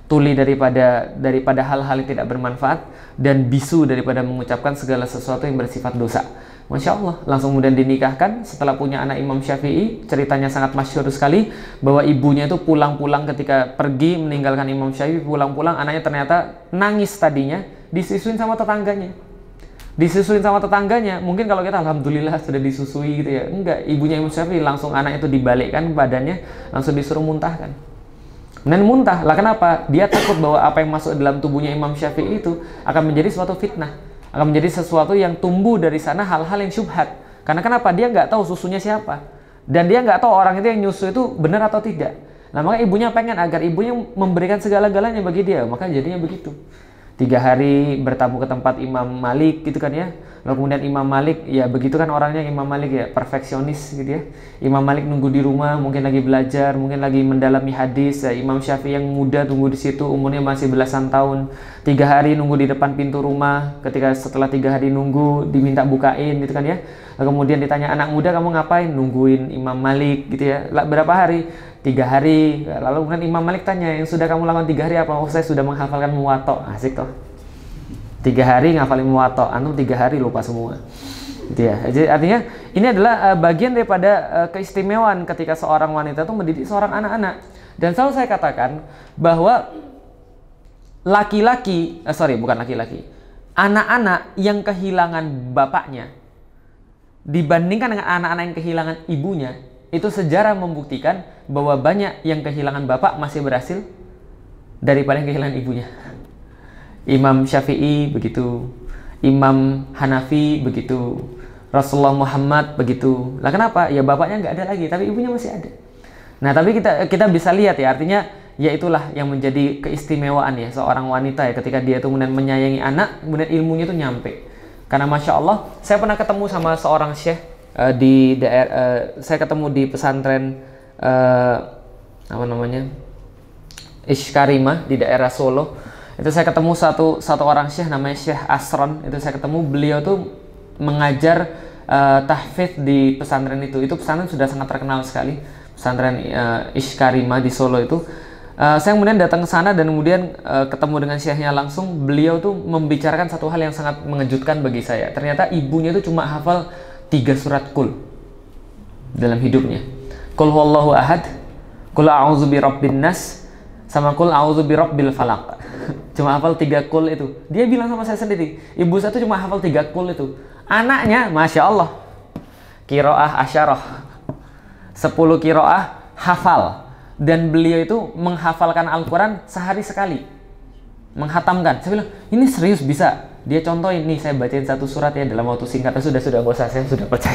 Tuli daripada daripada hal-hal yang tidak bermanfaat dan bisu daripada mengucapkan segala sesuatu yang bersifat dosa. Masya Allah, langsung kemudian dinikahkan. Setelah punya anak Imam Syafi'i, ceritanya sangat masyhur sekali bahwa ibunya itu pulang-pulang ketika pergi meninggalkan Imam Syafi'i, pulang-pulang anaknya ternyata nangis tadinya, disusuin sama tetangganya. Disusuin sama tetangganya, mungkin kalau kita alhamdulillah sudah disusui gitu ya. Enggak, ibunya Imam Syafi'i langsung anak itu dibalikkan badannya, langsung disuruh muntahkan. Dan muntah, lah kenapa? Dia takut bahwa apa yang masuk dalam tubuhnya Imam Syafi'i itu akan menjadi suatu fitnah akan menjadi sesuatu yang tumbuh dari sana hal-hal yang syubhat karena kenapa dia nggak tahu susunya siapa dan dia nggak tahu orang itu yang nyusu itu benar atau tidak nah maka ibunya pengen agar ibunya memberikan segala-galanya bagi dia maka jadinya begitu tiga hari bertamu ke tempat Imam Malik gitu kan ya Lalu kemudian Imam Malik, ya begitu kan orangnya Imam Malik ya, perfeksionis gitu ya. Imam Malik nunggu di rumah, mungkin lagi belajar, mungkin lagi mendalami hadis. Ya, Imam Syafi'i yang muda tunggu di situ, umurnya masih belasan tahun. Tiga hari nunggu di depan pintu rumah, ketika setelah tiga hari nunggu, diminta bukain gitu kan ya. Lalu kemudian ditanya, anak muda kamu ngapain? Nungguin Imam Malik gitu ya. Berapa hari? Tiga hari. Lalu kemudian Imam Malik tanya, yang sudah kamu lakukan tiga hari apa? Oh, saya sudah menghafalkan muwato Asik toh tiga hari ngafalin muwato antum tiga hari lupa semua gitu ya jadi artinya ini adalah uh, bagian daripada uh, keistimewaan ketika seorang wanita itu mendidik seorang anak-anak dan selalu saya katakan bahwa laki-laki uh, sorry bukan laki-laki anak-anak yang kehilangan bapaknya dibandingkan dengan anak-anak yang kehilangan ibunya itu sejarah membuktikan bahwa banyak yang kehilangan bapak masih berhasil daripada yang kehilangan ibunya Imam Syafi'i begitu, Imam Hanafi begitu, Rasulullah Muhammad begitu. Lah kenapa? Ya bapaknya nggak ada lagi, tapi ibunya masih ada. Nah, tapi kita kita bisa lihat ya artinya ya itulah yang menjadi keistimewaan ya seorang wanita ya ketika dia itu kemudian menyayangi anak, kemudian ilmunya tuh nyampe. Karena masya Allah, saya pernah ketemu sama seorang syekh uh, di daerah, eh, uh, saya ketemu di pesantren uh, apa namanya Ishkarima di daerah Solo itu saya ketemu satu satu orang syekh namanya Syekh Asron itu saya ketemu beliau tuh mengajar uh, tahfidz di pesantren itu itu pesantren sudah sangat terkenal sekali pesantren uh, Ishkarima di Solo itu uh, saya kemudian datang ke sana dan kemudian uh, ketemu dengan syekhnya langsung beliau tuh membicarakan satu hal yang sangat mengejutkan bagi saya ternyata ibunya itu cuma hafal tiga surat kul dalam hidupnya kul huwallahu ahad kul a'udzu birabbin nas sama kul a'udzu birabbil falak cuma hafal tiga kul itu. Dia bilang sama saya sendiri, ibu saya tuh cuma hafal tiga kul itu. Anaknya, masya Allah, kiroah asyaroh, sepuluh kiroah hafal. Dan beliau itu menghafalkan Al-Quran sehari sekali. Menghatamkan. Saya bilang, ini serius bisa. Dia contoh ini saya bacain satu surat ya dalam waktu singkat. Oh, sudah, sudah, gak usah. Saya sudah percaya.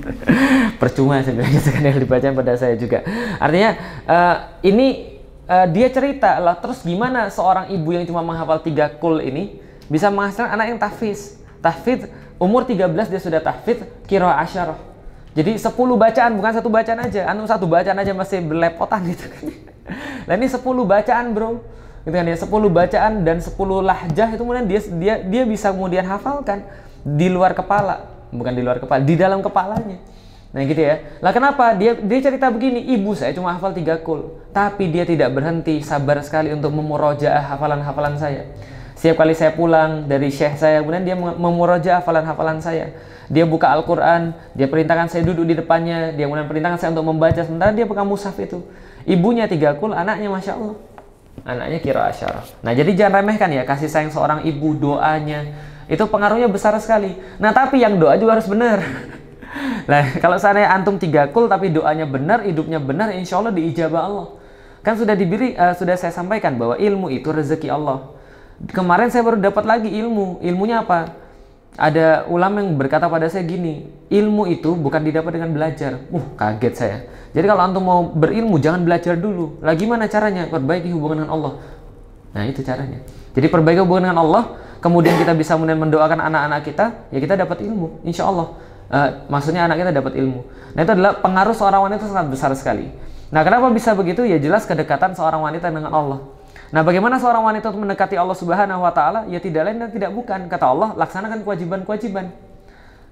Percuma saya bilang gitu kan yang dibaca pada saya juga. Artinya, uh, ini uh, dia cerita lah terus gimana seorang ibu yang cuma menghafal tiga kul ini bisa menghasilkan anak yang tahfiz tahfiz umur 13 dia sudah tahfiz kira asyar jadi 10 bacaan bukan satu bacaan aja anu satu bacaan aja masih belepotan gitu kan nah ini 10 bacaan bro gitu kan ya 10 bacaan dan 10 lahjah itu kemudian dia dia dia bisa kemudian hafalkan di luar kepala bukan di luar kepala di dalam kepalanya Nah gitu ya. Lah kenapa? Dia dia cerita begini, ibu saya cuma hafal tiga kul. Tapi dia tidak berhenti, sabar sekali untuk memurojaah hafalan-hafalan saya. Setiap kali saya pulang dari syekh saya, kemudian dia memuroja hafalan-hafalan saya. Dia buka Al-Quran, dia perintahkan saya duduk di depannya, dia kemudian perintahkan saya untuk membaca. Sementara dia pegang musaf itu. Ibunya tiga kul, anaknya Masya Allah. Anaknya kira asyara. Nah jadi jangan remehkan ya, kasih sayang seorang ibu, doanya. Itu pengaruhnya besar sekali. Nah tapi yang doa juga harus benar Nah, kalau seandainya antum tiga kul tapi doanya benar, hidupnya benar, insya Allah diijabah Allah. Kan sudah diberi, uh, sudah saya sampaikan bahwa ilmu itu rezeki Allah. Kemarin saya baru dapat lagi ilmu. Ilmunya apa? Ada ulama yang berkata pada saya gini, ilmu itu bukan didapat dengan belajar. Uh, kaget saya. Jadi kalau antum mau berilmu, jangan belajar dulu. Lagi mana caranya? Perbaiki hubungan dengan Allah. Nah, itu caranya. Jadi perbaiki hubungan dengan Allah, kemudian kita bisa mendoakan anak-anak kita, ya kita dapat ilmu, insya Allah. Eh, maksudnya anak kita dapat ilmu. Nah itu adalah pengaruh seorang wanita sangat besar sekali. Nah kenapa bisa begitu? Ya jelas kedekatan seorang wanita dengan Allah. Nah bagaimana seorang wanita untuk mendekati Allah Subhanahu Wa Taala? Ya tidak lain dan tidak bukan kata Allah laksanakan kewajiban-kewajiban.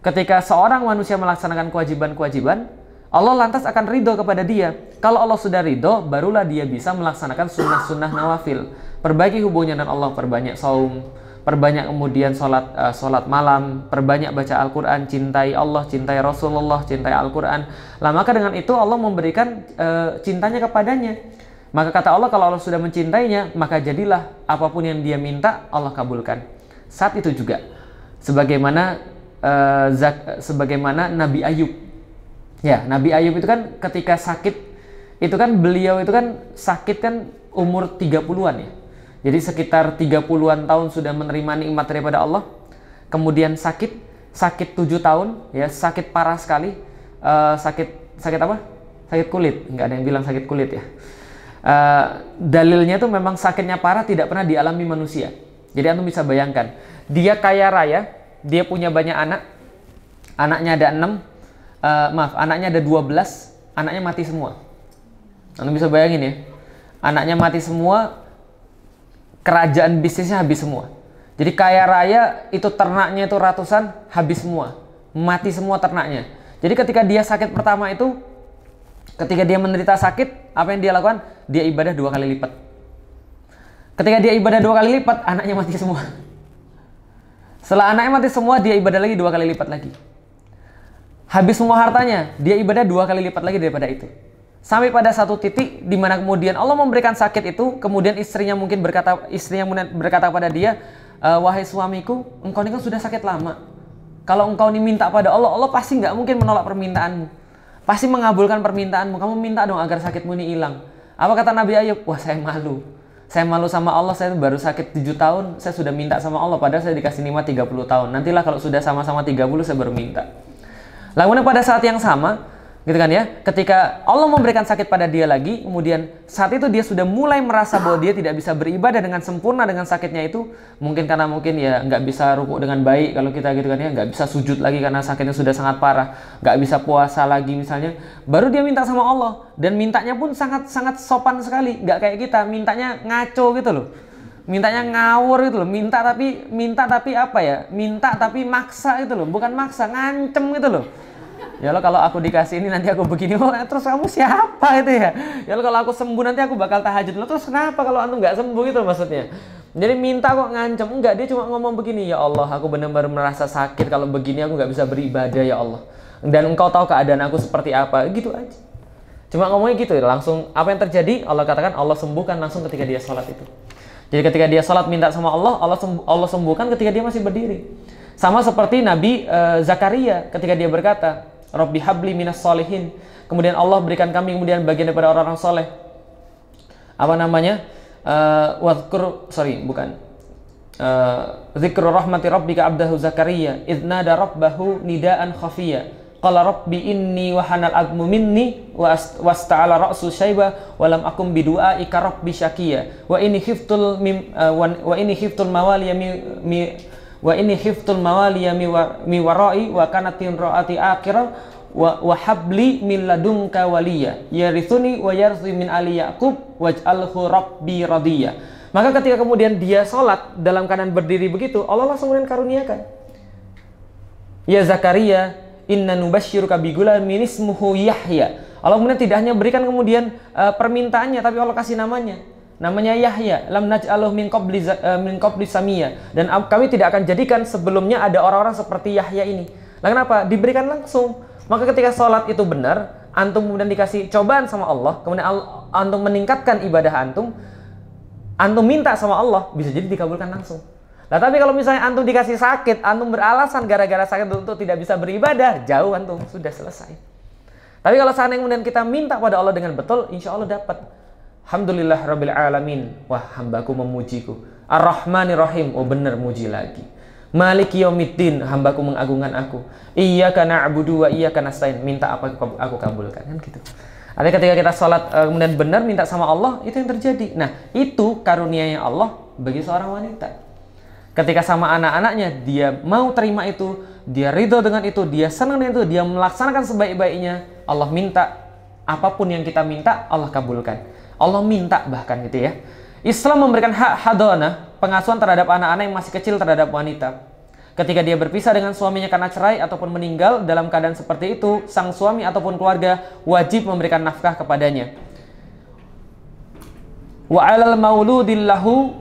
Ketika seorang manusia melaksanakan kewajiban-kewajiban, Allah lantas akan ridho kepada dia. Kalau Allah sudah ridho, barulah dia bisa melaksanakan sunnah-sunnah nawafil. Perbaiki hubungannya dengan Allah, perbanyak saum, perbanyak kemudian sholat uh, sholat malam, perbanyak baca Al-Quran, cintai Allah, cintai Rasulullah, cintai Al-Quran. Lah maka dengan itu Allah memberikan uh, cintanya kepadanya. Maka kata Allah kalau Allah sudah mencintainya, maka jadilah apapun yang dia minta Allah kabulkan. Saat itu juga, sebagaimana uh, zak, sebagaimana Nabi Ayub. Ya, Nabi Ayub itu kan ketika sakit, itu kan beliau itu kan sakit kan umur 30-an ya jadi sekitar 30-an tahun sudah menerima nikmat daripada Allah. Kemudian sakit, sakit 7 tahun, ya sakit parah sekali. Uh, sakit sakit apa? Sakit kulit. Enggak ada yang bilang sakit kulit ya. Uh, dalilnya tuh memang sakitnya parah tidak pernah dialami manusia. Jadi antum bisa bayangkan, dia kaya raya, dia punya banyak anak. Anaknya ada 6, uh, eh, maaf, anaknya ada 12, anaknya mati semua. Antum bisa bayangin ya. Anaknya mati semua, kerajaan bisnisnya habis semua. Jadi kaya raya itu ternaknya itu ratusan habis semua, mati semua ternaknya. Jadi ketika dia sakit pertama itu, ketika dia menderita sakit, apa yang dia lakukan? Dia ibadah dua kali lipat. Ketika dia ibadah dua kali lipat, anaknya mati semua. Setelah anaknya mati semua, dia ibadah lagi dua kali lipat lagi. Habis semua hartanya, dia ibadah dua kali lipat lagi daripada itu sampai pada satu titik di mana kemudian Allah memberikan sakit itu kemudian istrinya mungkin berkata istrinya berkata pada dia e, wahai suamiku engkau ini kan sudah sakit lama kalau engkau ini minta pada Allah Allah pasti nggak mungkin menolak permintaanmu pasti mengabulkan permintaanmu kamu minta dong agar sakitmu ini hilang apa kata Nabi Ayub wah saya malu saya malu sama Allah saya baru sakit 7 tahun saya sudah minta sama Allah padahal saya dikasih nikmat 30 tahun nantilah kalau sudah sama-sama 30 saya baru minta lalu pada saat yang sama gitu kan ya ketika Allah memberikan sakit pada dia lagi kemudian saat itu dia sudah mulai merasa bahwa dia tidak bisa beribadah dengan sempurna dengan sakitnya itu mungkin karena mungkin ya nggak bisa rukuk dengan baik kalau kita gitu kan ya nggak bisa sujud lagi karena sakitnya sudah sangat parah nggak bisa puasa lagi misalnya baru dia minta sama Allah dan mintanya pun sangat sangat sopan sekali nggak kayak kita mintanya ngaco gitu loh mintanya ngawur gitu loh minta tapi minta tapi apa ya minta tapi maksa gitu loh bukan maksa ngancem gitu loh ya lo kalau aku dikasih ini nanti aku begini oh, eh, terus kamu siapa itu ya ya lo kalau aku sembuh nanti aku bakal tahajud lo terus kenapa kalau antum nggak sembuh gitu maksudnya jadi minta kok ngancem nggak dia cuma ngomong begini ya Allah aku benar-benar merasa sakit kalau begini aku nggak bisa beribadah ya Allah dan engkau tahu keadaan aku seperti apa gitu aja cuma ngomongnya gitu ya langsung apa yang terjadi Allah katakan Allah sembuhkan langsung ketika dia sholat itu jadi ketika dia sholat minta sama Allah Allah sembuh, Allah sembuhkan ketika dia masih berdiri sama seperti Nabi uh, Zakaria ketika dia berkata Rabbi habli minas salihin. Kemudian Allah berikan kami kemudian bagian daripada orang-orang soleh. Apa namanya? Uh, eh, wadkur, sorry, bukan. Uh, Zikru rahmati rabbika abdahu Zakaria. Idnada rabbahu nidaan khafiya. Qala rabbi inni wa hanal admu minni wa wasta'ala ra'su syaiba wa lam akum bidu'a ika rabbi syakiyya. Wa ini khiftul mim, uh, wa, wa ini khiftul mawali mi, mi wa ini hiftul mawaliya mi warai wa kanatin ra'ati akhirah wa, wa habli min ladunka waliya yarithuni wa yarthi min ali yaqub waj'alhu rabbi radiya maka ketika kemudian dia sholat dalam keadaan berdiri begitu Allah langsung kemudian karuniakan ya Zakaria inna nubasyiruka bigulamin ismuhu Yahya Allah kemudian tidak hanya berikan kemudian uh, permintaannya tapi Allah kasih namanya namanya Yahya lam naj'aluh min qabli eh, min qabli samia dan kami tidak akan jadikan sebelumnya ada orang-orang seperti Yahya ini. Lah kenapa? Diberikan langsung. Maka ketika sholat itu benar, antum kemudian dikasih cobaan sama Allah, kemudian antum meningkatkan ibadah antum, antum minta sama Allah, bisa jadi dikabulkan langsung. Nah, tapi kalau misalnya antum dikasih sakit, antum beralasan gara-gara sakit untuk tidak bisa beribadah, jauh antum sudah selesai. Tapi kalau seandainya kemudian kita minta pada Allah dengan betul, insya Allah dapat. Alhamdulillah Rabbil Alamin. Wah, hambaku memujiku. ar Rahmani Rahim. Oh, benar muji lagi. Maliki Yomiddin hambaku mengagungkan aku. Iya karena Abu wa iya karena Minta apa aku kabulkan kan gitu. ada ketika kita sholat eh, kemudian benar minta sama Allah itu yang terjadi. Nah itu karunianya Allah bagi seorang wanita. Ketika sama anak-anaknya dia mau terima itu, dia ridho dengan itu, dia senang dengan itu, dia melaksanakan sebaik-baiknya. Allah minta apapun yang kita minta Allah kabulkan. Allah minta bahkan gitu ya. Islam memberikan hak hadonah, pengasuhan terhadap anak-anak yang masih kecil terhadap wanita. Ketika dia berpisah dengan suaminya karena cerai ataupun meninggal dalam keadaan seperti itu, sang suami ataupun keluarga wajib memberikan nafkah kepadanya. Wa 'alal mauludillahu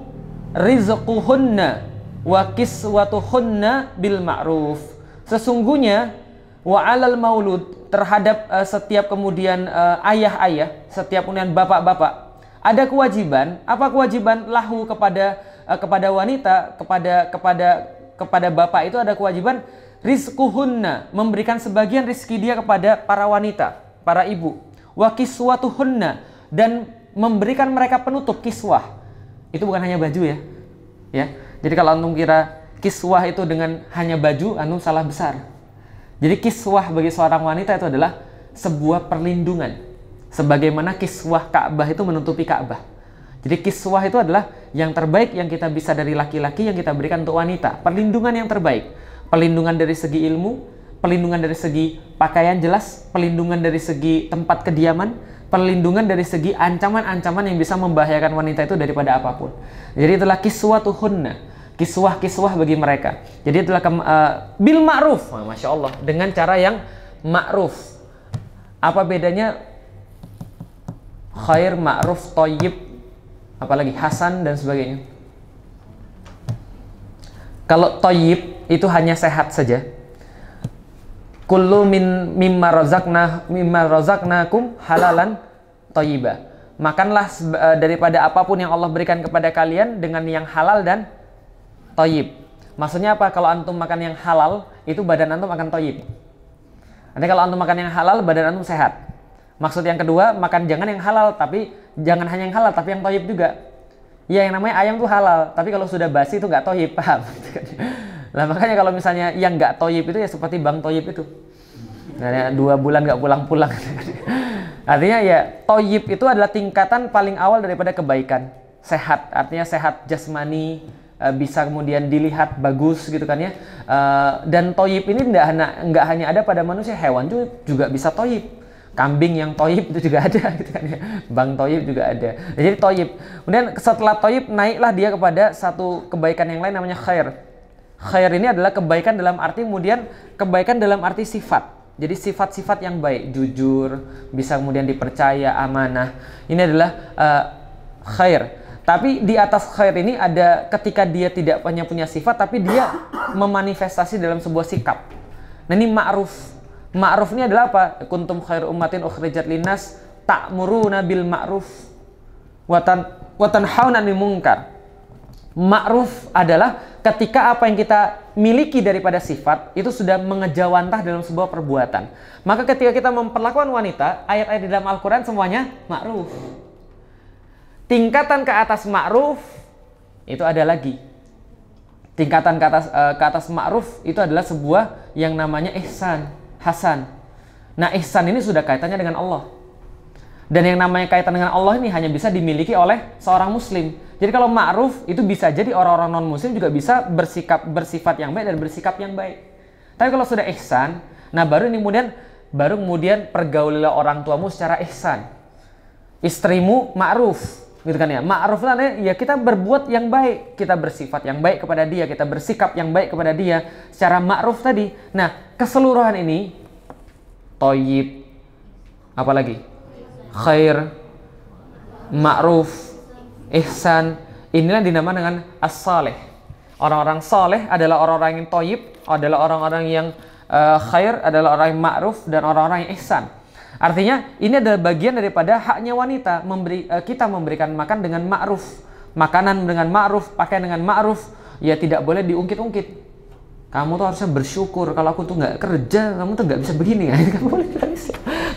rizquhunna wa kiswatuhunna bil ma'ruf. Sesungguhnya wa alal maulud terhadap uh, setiap kemudian eh, ayah-ayah, uh, setiap kemudian bapak-bapak ada kewajiban, apa kewajiban lahu kepada uh, kepada wanita, kepada kepada kepada bapak itu ada kewajiban rizquhunna, memberikan sebagian rizki dia kepada para wanita, para ibu. Wa kiswatuhunna dan memberikan mereka penutup kiswah. Itu bukan hanya baju ya. Ya. Jadi kalau antum kira kiswah itu dengan hanya baju, antum salah besar jadi kiswah bagi seorang wanita itu adalah sebuah perlindungan. Sebagaimana kiswah Ka'bah itu menutupi Ka'bah. Jadi kiswah itu adalah yang terbaik yang kita bisa dari laki-laki yang kita berikan untuk wanita. Perlindungan yang terbaik. Perlindungan dari segi ilmu, perlindungan dari segi pakaian jelas, perlindungan dari segi tempat kediaman, perlindungan dari segi ancaman-ancaman yang bisa membahayakan wanita itu daripada apapun. Jadi itulah tuhunna kiswah-kiswah bagi mereka. Jadi itulah uh, bil ma'ruf. Masya Allah, dengan cara yang ma'ruf. Apa bedanya khair, ma'ruf, toyib, apalagi hasan dan sebagainya? Kalau toyib itu hanya sehat saja. Kullu min mimma razaqna mimma razaqnakum halalan toyiba. Makanlah eh, daripada apapun yang Allah berikan kepada kalian dengan yang halal dan toyib. Maksudnya apa? Kalau antum makan yang halal, itu badan antum akan toyib. Nanti kalau antum makan yang halal, badan antum sehat. Maksud yang kedua, makan jangan yang halal, tapi jangan hanya yang halal, tapi yang toyib juga. Ya yang namanya ayam tuh halal, tapi kalau sudah basi itu nggak toyib, paham? lah makanya kalau misalnya yang nggak toyib itu ya seperti bang toyib itu. Nah, dua bulan nggak pulang-pulang. artinya ya toyib itu adalah tingkatan paling awal daripada kebaikan. Sehat, artinya sehat jasmani, Eh, bisa kemudian dilihat bagus gitu kan ya. Uh, dan toyib ini tidak hanya nggak hanya ada pada manusia, hewan juga, juga bisa toyib. Kambing yang toyib itu juga ada gitu kan ya. Bang toyib juga ada. jadi toyib. Kemudian setelah toyib naiklah dia kepada satu kebaikan yang lain namanya khair. Khair ini adalah kebaikan dalam arti kemudian kebaikan dalam arti sifat. Jadi sifat-sifat yang baik, jujur, bisa kemudian dipercaya, amanah. Ini adalah uh, khair. Tapi di atas khair ini ada ketika dia tidak punya punya sifat tapi dia memanifestasi dalam sebuah sikap. Nah ini ma'ruf. Ma'ruf ini adalah apa? Kuntum khair ummatin ukhrijat linas ta'muruna bil ma'ruf watan watan hauna mungkar. Ma'ruf adalah ketika apa yang kita miliki daripada sifat itu sudah mengejawantah dalam sebuah perbuatan. Maka ketika kita memperlakukan wanita, ayat-ayat di dalam Al-Qur'an semuanya ma'ruf. Tingkatan ke atas ma'ruf itu ada lagi. Tingkatan ke atas uh, ke atas ma'ruf itu adalah sebuah yang namanya ihsan, hasan. Nah, ihsan ini sudah kaitannya dengan Allah. Dan yang namanya kaitan dengan Allah ini hanya bisa dimiliki oleh seorang muslim. Jadi kalau ma'ruf itu bisa jadi orang-orang non muslim juga bisa bersikap bersifat yang baik dan bersikap yang baik. Tapi kalau sudah ihsan, nah baru ini kemudian baru kemudian pergaulilah orang tuamu secara ihsan. Istrimu ma'ruf, gitu kan ya ma'ruf artinya ya kita berbuat yang baik kita bersifat yang baik kepada dia kita bersikap yang baik kepada dia secara ma'ruf tadi nah keseluruhan ini toyib apalagi khair ma'ruf ihsan inilah dinamakan dengan as salih orang-orang saleh adalah orang-orang yang toyib adalah orang-orang yang eh, khair adalah orang yang ma'ruf dan orang-orang yang ihsan Artinya ini adalah bagian daripada haknya wanita memberi eh, kita memberikan makan dengan ma'ruf, makanan dengan ma'ruf, pakaian dengan ma'ruf, ya tidak boleh diungkit-ungkit. Kamu tuh harusnya bersyukur kalau aku tuh nggak kerja, kamu tuh nggak bisa begini ya. Kamu boleh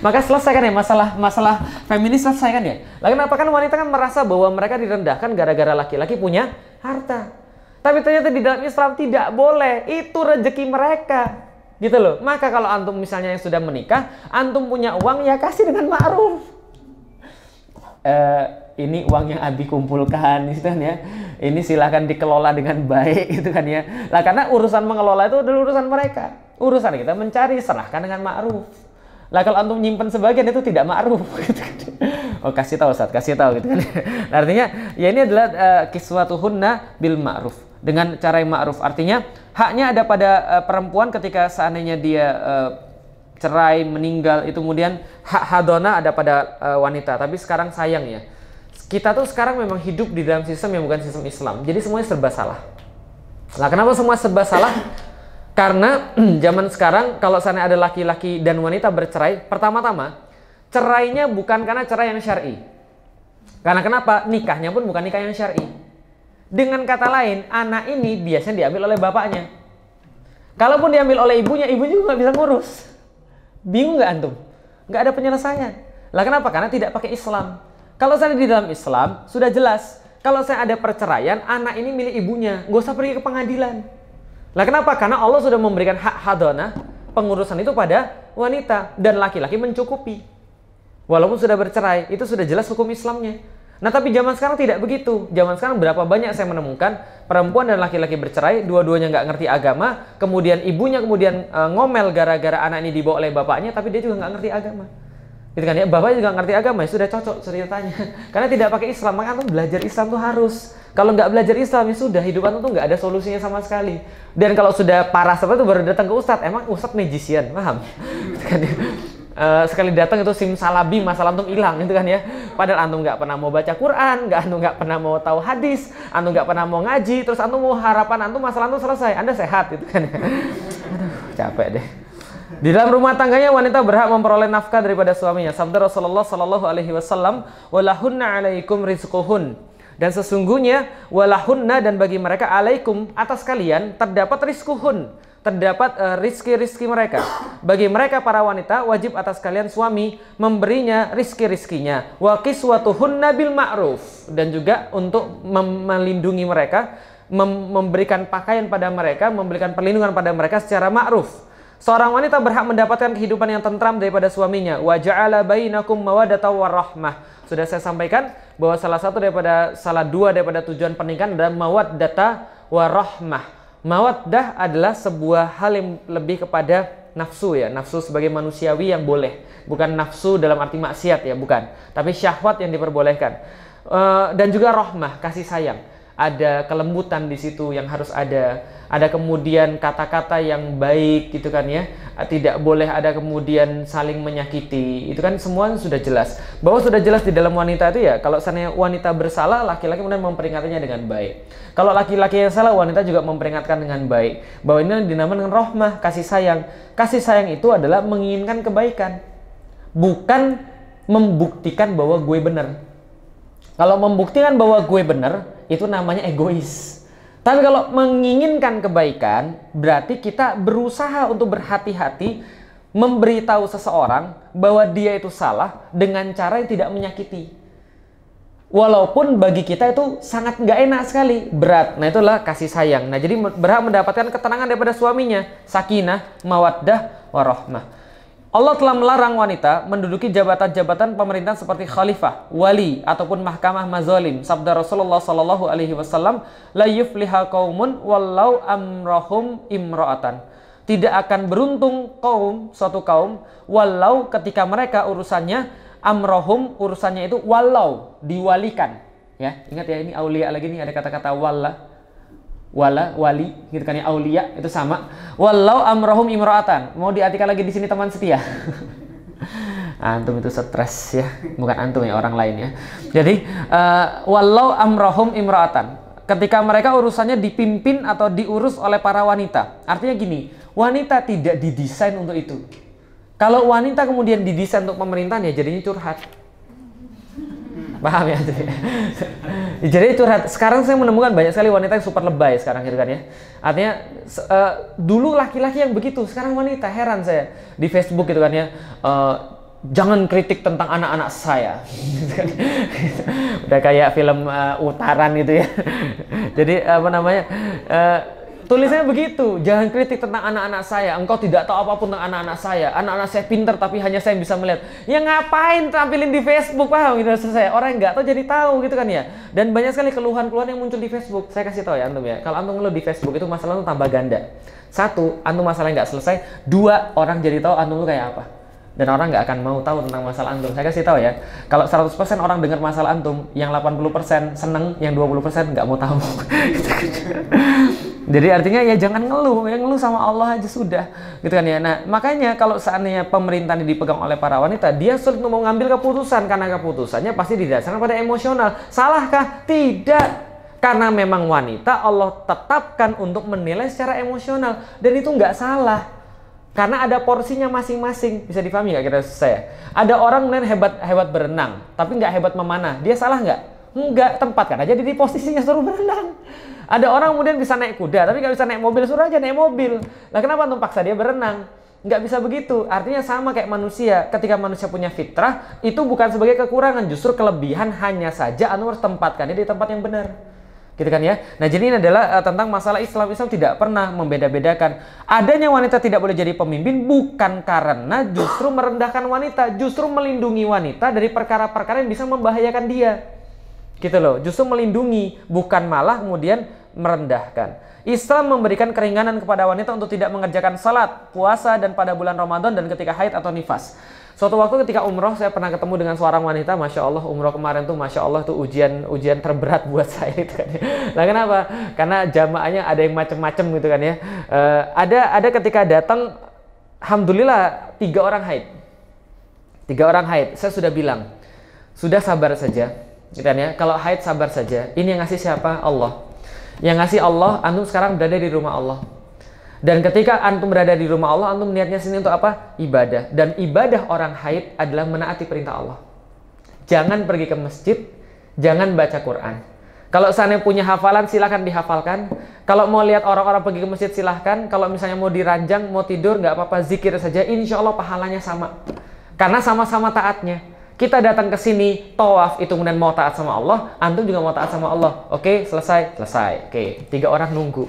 Maka selesaikan ya masalah masalah feminis selesaikan ya. Lalu kenapa kan wanita kan merasa bahwa mereka direndahkan gara-gara laki-laki punya harta. Tapi ternyata di dalam Islam tidak boleh. Itu rezeki mereka. Gitu loh. Maka kalau antum misalnya yang sudah menikah, antum punya uang ya kasih dengan ma'ruf. Uh, ini uang yang Abi kumpulkan gitu kan ya. Ini silahkan dikelola dengan baik gitu kan ya. Lah karena urusan mengelola itu adalah urusan mereka. Urusan kita mencari serahkan dengan ma'ruf. Lah kalau antum nyimpen sebagian itu tidak ma'ruf gitu kan. Ya. Oh kasih tahu saat kasih tahu gitu kan. Ya. Nah, artinya ya ini adalah uh, kiswatuhunna bil ma'ruf dengan cara yang ma'ruf. Artinya haknya ada pada uh, perempuan ketika seandainya dia uh, cerai, meninggal itu kemudian hak hadona ada pada uh, wanita. Tapi sekarang sayang ya. Kita tuh sekarang memang hidup di dalam sistem yang bukan sistem Islam. Jadi semuanya serba salah. Nah, kenapa semua serba salah? Karena zaman sekarang kalau sana ada laki-laki dan wanita bercerai, pertama-tama cerainya bukan karena cerai yang syar'i. Karena kenapa? Nikahnya pun bukan nikah yang syar'i. Dengan kata lain, anak ini biasanya diambil oleh bapaknya. Kalaupun diambil oleh ibunya, ibu juga nggak bisa ngurus. Bingung nggak antum? Nggak ada penyelesaian. Lah kenapa? Karena tidak pakai Islam. Kalau saya di dalam Islam, sudah jelas. Kalau saya ada perceraian, anak ini milik ibunya. Nggak usah pergi ke pengadilan. Lah kenapa? Karena Allah sudah memberikan hak hadonah, pengurusan itu pada wanita. Dan laki-laki mencukupi. Walaupun sudah bercerai, itu sudah jelas hukum Islamnya. Nah, tapi zaman sekarang tidak begitu. Zaman sekarang berapa banyak saya menemukan perempuan dan laki-laki bercerai, dua-duanya nggak ngerti agama, kemudian ibunya kemudian e, ngomel gara-gara anak ini dibawa oleh bapaknya, tapi dia juga nggak ngerti agama. Gitu kan ya, bapak juga ngerti agama, ya sudah cocok ceritanya. Karena tidak pakai Islam, maka antum belajar Islam tuh harus. Kalau nggak belajar Islam ya sudah hidup antum tuh nggak ada solusinya sama sekali. Dan kalau sudah parah seperti itu baru datang ke ustadz, emang ustadz magician, paham? Gitu kan ya? Eh, sekali datang itu sim salabi masalah antum hilang gitu kan ya padahal antum nggak pernah mau baca Quran nggak antum nggak pernah mau tahu hadis antum nggak pernah mau ngaji terus antum mau harapan antum masalah antum selesai anda sehat gitu kan ya. aduh capek deh di dalam rumah tangganya wanita berhak memperoleh nafkah daripada suaminya sabda Rasulullah Shallallahu Alaihi Wasallam walahunna alaikum rizquhun dan sesungguhnya walahunna dan bagi mereka alaikum atas kalian terdapat rizquhun terdapat uh, rizki-rizki mereka. Bagi mereka para wanita wajib atas kalian suami memberinya rizki-rizkinya. Wa suatu nabil ma'ruf dan juga untuk melindungi mereka, mem memberikan pakaian pada mereka, memberikan perlindungan pada mereka secara ma'ruf. Seorang wanita berhak mendapatkan kehidupan yang tentram daripada suaminya. Wa ja'ala bainakum mawaddata warahmah. Sudah saya sampaikan bahwa salah satu daripada salah dua daripada tujuan pernikahan adalah mawaddata warahmah mawaddah adalah sebuah hal yang lebih kepada nafsu ya, nafsu sebagai manusiawi yang boleh, bukan nafsu dalam arti maksiat ya, bukan, tapi syahwat yang diperbolehkan. Uh, dan juga rahmah, kasih sayang ada kelembutan di situ yang harus ada. Ada kemudian kata-kata yang baik gitu kan ya. Ah, tidak boleh ada kemudian saling menyakiti. Itu kan semua sudah jelas. Bahwa sudah jelas di dalam wanita itu ya kalau seandainya wanita bersalah laki-laki kemudian memperingatinya dengan baik. Kalau laki-laki yang salah wanita juga memperingatkan dengan baik. Bahwa ini dinamakan dengan rohmah, kasih sayang. Kasih sayang itu adalah menginginkan kebaikan. Bukan membuktikan bahwa gue benar. Kalau membuktikan bahwa gue benar, itu namanya egois. Tapi kalau menginginkan kebaikan, berarti kita berusaha untuk berhati-hati memberitahu seseorang bahwa dia itu salah dengan cara yang tidak menyakiti. Walaupun bagi kita itu sangat nggak enak sekali, berat. Nah itulah kasih sayang. Nah jadi berhak mendapatkan ketenangan daripada suaminya, sakinah, mawaddah, warohmah. Allah telah melarang wanita menduduki jabatan-jabatan pemerintahan seperti khalifah, wali ataupun mahkamah mazalim. Sabda Rasulullah Shallallahu alaihi wasallam, "La yufliha kaumun walau amrahum imra'atan." Tidak akan beruntung kaum suatu kaum walau ketika mereka urusannya amrohum urusannya itu walau diwalikan. Ya, ingat ya ini aulia lagi nih ada kata-kata walla wala wali gitu kan ya aulia itu sama walau amrohum imroatan mau diartikan lagi di sini teman setia antum itu stres ya bukan antum ya orang lain ya jadi uh, walau amrohum imroatan ketika mereka urusannya dipimpin atau diurus oleh para wanita artinya gini wanita tidak didesain untuk itu kalau wanita kemudian didesain untuk pemerintahan ya jadinya curhat paham ya jadi itu sekarang saya menemukan banyak sekali wanita yang super lebay sekarang gitu kan ya artinya uh, dulu laki-laki yang begitu sekarang wanita heran saya di Facebook gitu kan ya uh, jangan kritik tentang anak-anak saya. Udah kayak film uh, utaran gitu ya. Jadi apa namanya? Uh, Tulisannya begitu. Jangan kritik tentang anak-anak saya. Engkau tidak tahu apapun tentang anak-anak saya. Anak-anak saya pinter tapi hanya saya yang bisa melihat. Ya ngapain tampilin di Facebook paham gitu saya. Orang yang nggak tahu jadi tahu gitu kan ya. Dan banyak sekali keluhan-keluhan yang muncul di Facebook. Saya kasih tahu ya antum ya. Kalau antum lo di Facebook itu masalah lo tambah ganda. Satu, antum masalah nggak selesai. Dua, orang jadi tahu antum lo kayak apa dan orang nggak akan mau tahu tentang masalah antum. Saya kasih tahu ya, kalau 100% orang dengar masalah antum, yang 80% seneng, yang 20% nggak mau tahu. Jadi artinya ya jangan ngeluh, yang ngeluh sama Allah aja sudah, gitu kan ya. Nah makanya kalau seandainya pemerintahan dipegang oleh para wanita, dia sulit mau ngambil keputusan karena keputusannya pasti didasarkan pada emosional. Salahkah? Tidak karena memang wanita Allah tetapkan untuk menilai secara emosional dan itu nggak salah karena ada porsinya masing-masing. Bisa dipahami nggak kira saya? Ada orang kemudian hebat hebat berenang, tapi nggak hebat memanah. Dia salah nggak? Nggak kan aja di posisinya suruh berenang. Ada orang kemudian bisa naik kuda, tapi nggak bisa naik mobil, suruh aja naik mobil. Nah kenapa antum paksa dia berenang? Nggak bisa begitu. Artinya sama kayak manusia. Ketika manusia punya fitrah, itu bukan sebagai kekurangan, justru kelebihan hanya saja anu harus tempatkan di tempat yang benar gitu kan ya. Nah, jadi ini adalah uh, tentang masalah Islam. Islam tidak pernah membeda-bedakan. Adanya wanita tidak boleh jadi pemimpin bukan karena justru merendahkan wanita, justru melindungi wanita dari perkara-perkara yang bisa membahayakan dia. Gitu loh, justru melindungi, bukan malah kemudian merendahkan. Islam memberikan keringanan kepada wanita untuk tidak mengerjakan salat, puasa dan pada bulan Ramadan dan ketika haid atau nifas. Suatu waktu ketika umroh saya pernah ketemu dengan seorang wanita, masya Allah umroh kemarin tuh masya Allah tuh ujian ujian terberat buat saya itu kan. Nah kenapa? Karena jamaahnya ada yang macem-macem gitu kan ya. Uh, ada ada ketika datang, alhamdulillah tiga orang haid, tiga orang haid. Saya sudah bilang sudah sabar saja, gitu kan ya. Kalau haid sabar saja. Ini yang ngasih siapa? Allah. Yang ngasih Allah, antum sekarang berada di rumah Allah dan ketika antum berada di rumah Allah, antum niatnya sini untuk apa? Ibadah. Dan ibadah orang haid adalah menaati perintah Allah. Jangan pergi ke masjid, jangan baca Quran. Kalau sana punya hafalan silahkan dihafalkan. Kalau mau lihat orang-orang pergi ke masjid silahkan. Kalau misalnya mau diranjang, mau tidur nggak apa-apa zikir saja. Insya Allah pahalanya sama. Karena sama-sama taatnya. Kita datang ke sini tawaf itu kemudian mau taat sama Allah, antum juga mau taat sama Allah. Oke, selesai, selesai. Oke, tiga orang nunggu.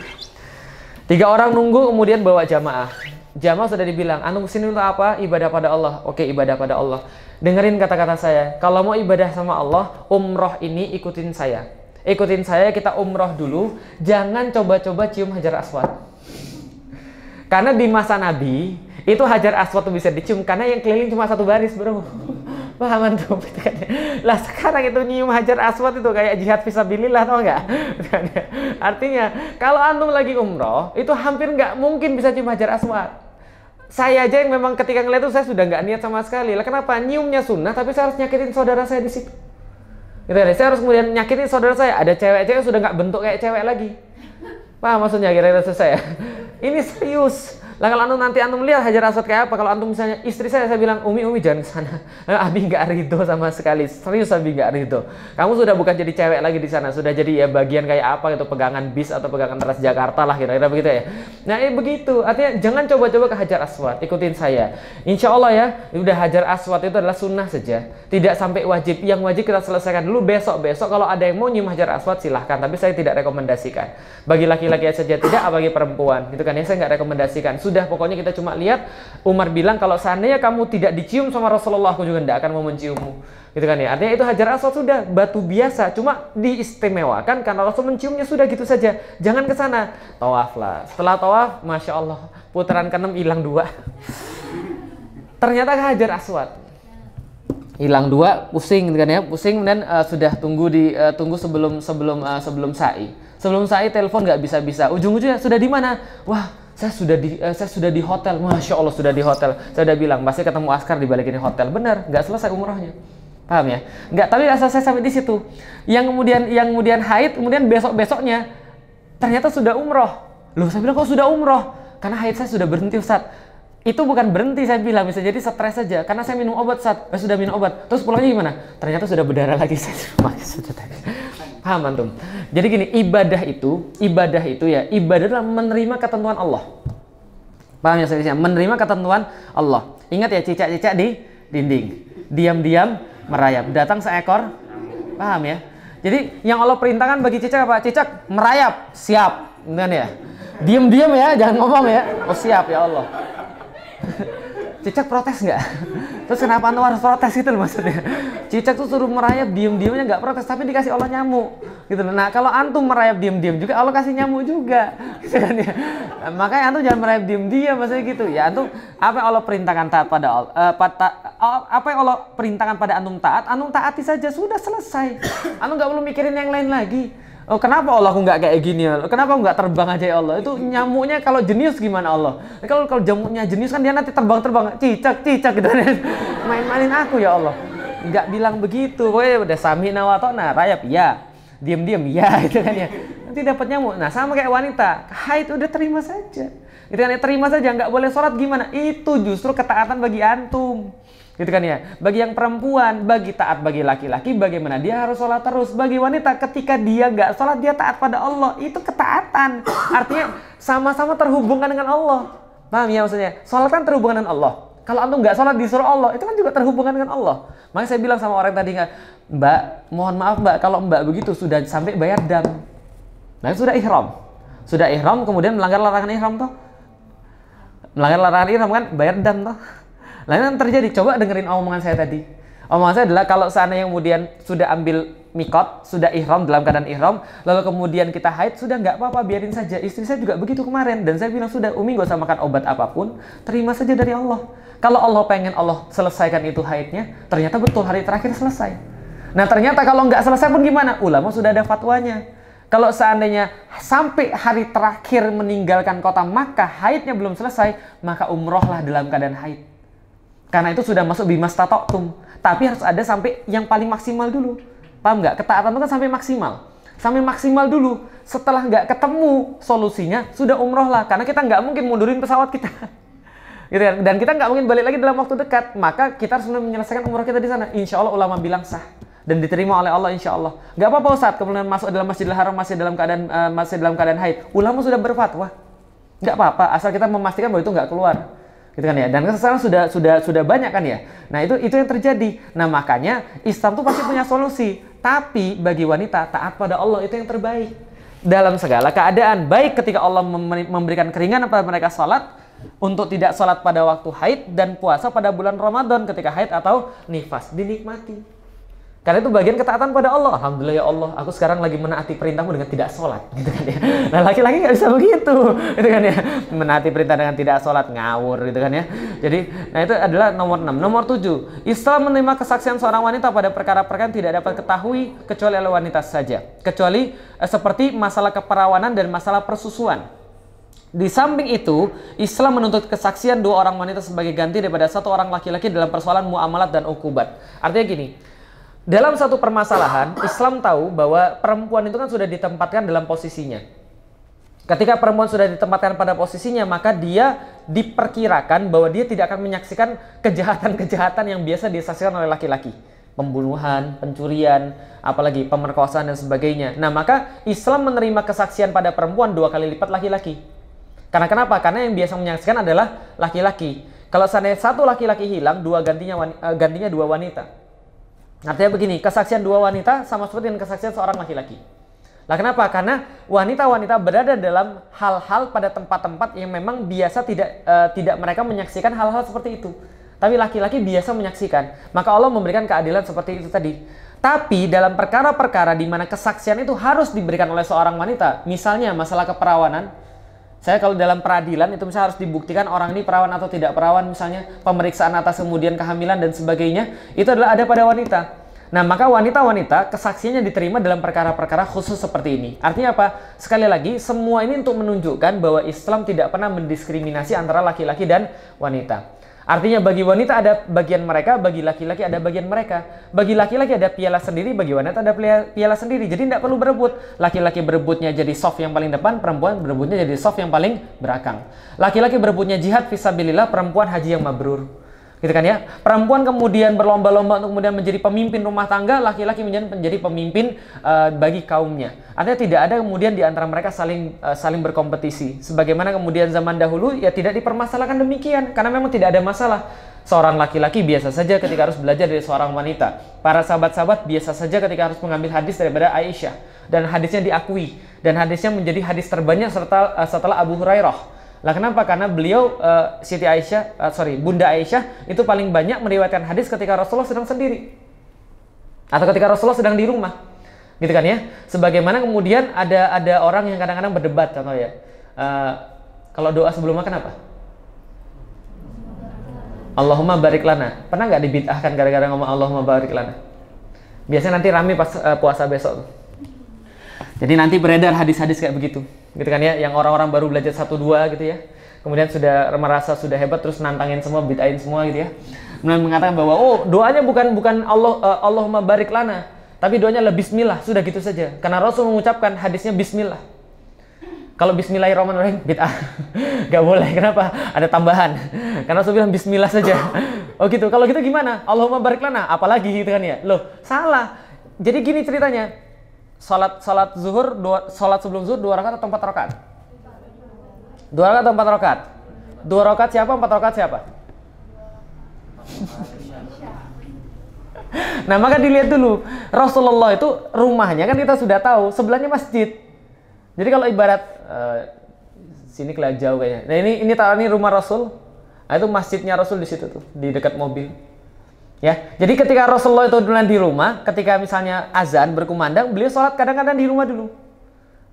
Tiga orang nunggu kemudian bawa jamaah. Jamaah sudah dibilang, anu sinilah untuk apa? Ibadah pada Allah. Oke, ibadah pada Allah. Dengerin kata-kata saya. Kalau mau ibadah sama Allah, umroh ini ikutin saya. Ikutin saya, kita umroh dulu. Jangan coba-coba cium hajar aswad. Karena di masa Nabi, itu hajar aswad tuh bisa dicium. Karena yang keliling cuma satu baris, bro pahaman tuh gitu kan ya. lah sekarang itu nyium hajar aswad itu kayak jihad visabilillah tau nggak gitu kan ya. artinya kalau antum lagi umroh itu hampir nggak mungkin bisa nyium hajar aswad saya aja yang memang ketika ngeliat itu saya sudah nggak niat sama sekali lah kenapa nyiumnya sunnah tapi saya harus nyakitin saudara saya di situ gitu kan ya saya harus kemudian nyakitin saudara saya ada cewek-cewek sudah nggak bentuk kayak cewek lagi paham maksudnya kira-kira saya ini serius lah kalau antum nanti antum lihat Hajar Aswad kayak apa? Kalau antum misalnya istri saya saya bilang, "Umi, Umi jangan ke sana." Eh, Abi nggak rido sama sekali. Serius Abi nggak ridho. Kamu sudah bukan jadi cewek lagi di sana, sudah jadi ya bagian kayak apa gitu, pegangan bis atau pegangan teras Jakarta lah kira-kira begitu ya. Nah, eh, begitu. Artinya jangan coba-coba ke Hajar Aswad, ikutin saya. Insya Allah ya, udah Hajar Aswad itu adalah sunnah saja. Tidak sampai wajib. Yang wajib kita selesaikan dulu besok-besok kalau ada yang mau nyium Hajar Aswad silahkan, tapi saya tidak rekomendasikan. Bagi laki-laki saja tidak, bagi perempuan. Gitu kan ya, saya nggak rekomendasikan sudah pokoknya kita cuma lihat Umar bilang kalau seandainya kamu tidak dicium sama Rasulullah aku juga tidak akan mau menciummu. Gitu kan ya. Artinya itu Hajar Aswad sudah batu biasa cuma diistimewakan karena Rasul menciumnya sudah gitu saja. Jangan ke sana. lah Setelah tawaf, Masya Allah putaran keenam hilang dua. Ternyata Hajar Aswad hilang dua pusing gitu kan ya pusing dan uh, sudah tunggu di uh, tunggu sebelum sebelum uh, sebelum sa'i sebelum sa'i telepon nggak bisa bisa ujung ujungnya sudah di mana wah saya sudah di uh, saya sudah di hotel masya allah sudah di hotel saya sudah bilang pasti ketemu askar di balik ini hotel benar nggak selesai umrohnya paham ya nggak tapi asal saya sampai di situ yang kemudian yang kemudian haid kemudian besok besoknya ternyata sudah umroh loh saya bilang kok sudah umroh karena haid saya sudah berhenti saat. itu bukan berhenti saya bilang bisa jadi stres saja karena saya minum obat saat saya eh, sudah minum obat terus pulangnya gimana ternyata sudah berdarah lagi saya Paham antum? Jadi gini, ibadah itu, ibadah itu ya, ibadah adalah menerima ketentuan Allah. Paham ya saya Menerima ketentuan Allah. Ingat ya cicak-cicak di dinding, diam-diam merayap. Datang seekor, paham ya? Jadi yang Allah perintahkan bagi cicak apa? Cicak merayap, siap, kan ya? Diam-diam ya, jangan ngomong ya. Oh siap ya Allah. Cicak protes nggak? Terus kenapa Anwar harus protes gitu loh maksudnya? Cicak tuh suruh merayap diem-diemnya nggak protes tapi dikasih Allah nyamuk gitu loh. Nah kalau antum merayap diem-diem juga Allah kasih nyamuk juga gitu kan ya. Nah, makanya antum jangan merayap diem-diem maksudnya gitu ya antum apa yang Allah perintahkan taat pada Allah, uh, eh, pata, apa yang Allah perintahkan pada antum taat antum taati saja sudah selesai. Antum nggak perlu mikirin yang lain lagi. Oh, kenapa Allah aku nggak kayak gini Allah? Kenapa nggak terbang aja ya Allah? Itu nyamuknya kalau jenius gimana Allah? Kalau kalau jamuknya jenius kan dia nanti terbang-terbang, cicak cicak gitu main-mainin aku ya Allah. Nggak bilang begitu, woi udah sami nawatona rayap ya, diam-diam ya itu kan ya. Nanti dapat nyamuk. Nah sama kayak wanita, haid udah terima saja. Itu kan ya terima saja, nggak boleh sholat gimana? Itu justru ketaatan bagi antum. Gitu kan ya. Bagi yang perempuan, bagi taat bagi laki-laki, bagaimana dia harus sholat terus. Bagi wanita, ketika dia nggak sholat, dia taat pada Allah. Itu ketaatan. Artinya sama-sama terhubungkan dengan Allah. Paham ya maksudnya? Sholat kan terhubungan dengan Allah. Kalau antum nggak sholat disuruh Allah, itu kan juga terhubungan dengan Allah. Makanya saya bilang sama orang tadi, nggak, Mbak, mohon maaf Mbak, kalau Mbak begitu sudah sampai bayar dam. Nah, sudah ihram. Sudah ihram, kemudian melanggar larangan ihram toh. Melanggar larangan ihram kan bayar dam toh lain yang terjadi, coba dengerin omongan saya tadi. Omongan saya adalah kalau seandainya kemudian sudah ambil mikot, sudah ihram dalam keadaan ihram, lalu kemudian kita haid, sudah nggak apa-apa, biarin saja. Istri saya juga begitu kemarin, dan saya bilang, sudah Umi gak usah makan obat apapun, terima saja dari Allah. Kalau Allah pengen Allah selesaikan itu haidnya, ternyata betul hari terakhir selesai. Nah ternyata kalau nggak selesai pun gimana? Ulama sudah ada fatwanya. Kalau seandainya sampai hari terakhir meninggalkan kota maka haidnya belum selesai, maka umrohlah dalam keadaan haid. Karena itu sudah masuk bimas tatotum. Tapi harus ada sampai yang paling maksimal dulu. Paham nggak? Ketaatan itu kan sampai maksimal. Sampai maksimal dulu. Setelah nggak ketemu solusinya, sudah umroh lah. Karena kita nggak mungkin mundurin pesawat kita. gitu kan? Dan kita nggak mungkin balik lagi dalam waktu dekat. Maka kita harus menyelesaikan umroh kita di sana. Insya Allah ulama bilang sah dan diterima oleh Allah insya Allah. nggak apa-apa saat kemudian masuk dalam Masjidil Haram masih dalam keadaan uh, masih dalam keadaan haid. Ulama sudah berfatwa. nggak apa-apa, asal kita memastikan bahwa itu nggak keluar gitu kan ya dan sekarang sudah sudah sudah banyak kan ya nah itu itu yang terjadi nah makanya Islam tuh pasti punya solusi tapi bagi wanita taat pada Allah itu yang terbaik dalam segala keadaan baik ketika Allah memberikan keringanan kepada mereka salat untuk tidak salat pada waktu haid dan puasa pada bulan Ramadan ketika haid atau nifas dinikmati karena itu bagian ketaatan pada Allah. Alhamdulillah ya Allah, aku sekarang lagi menaati perintahmu dengan tidak sholat, gitu kan ya. Nah laki-laki nggak bisa begitu, gitu kan ya. Menaati perintah dengan tidak sholat ngawur, gitu kan ya. Jadi, nah itu adalah nomor 6. Nomor 7, Islam menerima kesaksian seorang wanita pada perkara-perkara yang tidak dapat ketahui kecuali oleh wanita saja. Kecuali eh, seperti masalah keperawanan dan masalah persusuan. Di samping itu, Islam menuntut kesaksian dua orang wanita sebagai ganti daripada satu orang laki-laki dalam persoalan muamalat dan ukubat. Artinya gini, dalam satu permasalahan, Islam tahu bahwa perempuan itu kan sudah ditempatkan dalam posisinya. Ketika perempuan sudah ditempatkan pada posisinya, maka dia diperkirakan bahwa dia tidak akan menyaksikan kejahatan-kejahatan yang biasa disaksikan oleh laki-laki. Pembunuhan, pencurian, apalagi pemerkosaan dan sebagainya. Nah, maka Islam menerima kesaksian pada perempuan dua kali lipat laki-laki. Karena kenapa? Karena yang biasa menyaksikan adalah laki-laki. Kalau seandainya satu laki-laki hilang, dua gantinya, eh, gantinya dua wanita. Artinya begini, kesaksian dua wanita sama seperti dengan kesaksian seorang laki-laki. Lah kenapa? Karena wanita-wanita berada dalam hal-hal pada tempat-tempat yang memang biasa tidak uh, tidak mereka menyaksikan hal-hal seperti itu. Tapi laki-laki biasa menyaksikan. Maka Allah memberikan keadilan seperti itu tadi. Tapi dalam perkara-perkara di mana kesaksian itu harus diberikan oleh seorang wanita, misalnya masalah keperawanan, saya kalau dalam peradilan itu misalnya harus dibuktikan orang ini perawan atau tidak perawan misalnya pemeriksaan atas kemudian kehamilan dan sebagainya itu adalah ada pada wanita nah maka wanita-wanita kesaksiannya diterima dalam perkara-perkara khusus seperti ini artinya apa sekali lagi semua ini untuk menunjukkan bahwa Islam tidak pernah mendiskriminasi antara laki-laki dan wanita Artinya bagi wanita ada bagian mereka, bagi laki-laki ada bagian mereka. Bagi laki-laki ada piala sendiri, bagi wanita ada piala sendiri. Jadi tidak perlu berebut. Laki-laki berebutnya jadi soft yang paling depan, perempuan berebutnya jadi soft yang paling belakang. Laki-laki berebutnya jihad visabilillah, perempuan haji yang mabrur gitu kan ya perempuan kemudian berlomba-lomba untuk kemudian menjadi pemimpin rumah tangga laki-laki menjadi menjadi pemimpin uh, bagi kaumnya artinya tidak ada kemudian di antara mereka saling uh, saling berkompetisi sebagaimana kemudian zaman dahulu ya tidak dipermasalahkan demikian karena memang tidak ada masalah seorang laki-laki biasa saja ketika harus belajar dari seorang wanita para sahabat-sahabat biasa saja ketika harus mengambil hadis daripada Aisyah dan hadisnya diakui dan hadisnya menjadi hadis terbanyak serta uh, setelah Abu Hurairah lah kenapa? Karena beliau uh, Siti Aisyah, uh, sorry Bunda Aisyah itu paling banyak meriwayatkan hadis ketika Rasulullah sedang sendiri atau ketika Rasulullah sedang di rumah, gitu kan ya? Sebagaimana kemudian ada ada orang yang kadang-kadang berdebat contoh ya, uh, kalau doa sebelum makan apa? Allahumma barik lana. Pernah nggak dibid'ahkan gara-gara ngomong Allahumma barik lana? Biasanya nanti rame pas uh, puasa besok. Jadi nanti beredar hadis-hadis kayak begitu, gitu kan ya, yang orang-orang baru belajar satu dua gitu ya, kemudian sudah merasa sudah hebat terus nantangin semua, bid'ain semua gitu ya, kemudian mengatakan bahwa oh doanya bukan bukan Allah uh, Allahumma barik lana, tapi doanya lebih Bismillah sudah gitu saja, karena Rasul mengucapkan hadisnya Bismillah. Kalau Bismillahirrahmanirrahim bid'ah, gak boleh. Kenapa? Ada tambahan. Karena Rasul bilang Bismillah saja. Oh gitu. Kalau gitu gimana? Allahumma barik lana. Apalagi gitu kan ya. Loh, salah. Jadi gini ceritanya salat salat zuhur dua, salat sebelum zuhur dua rakaat atau empat rakaat? Dua rakaat atau empat rakaat? Dua rakaat siapa? Empat rakaat siapa? nah maka dilihat dulu Rasulullah itu rumahnya kan kita sudah tahu sebelahnya masjid. Jadi kalau ibarat uh, sini kelihatan jauh kayaknya. Nah ini ini taruh ini rumah Rasul. Nah, itu masjidnya Rasul di situ tuh di dekat mobil. Ya, jadi ketika Rasulullah itu duluan di rumah, ketika misalnya azan berkumandang, beliau sholat kadang-kadang di rumah dulu,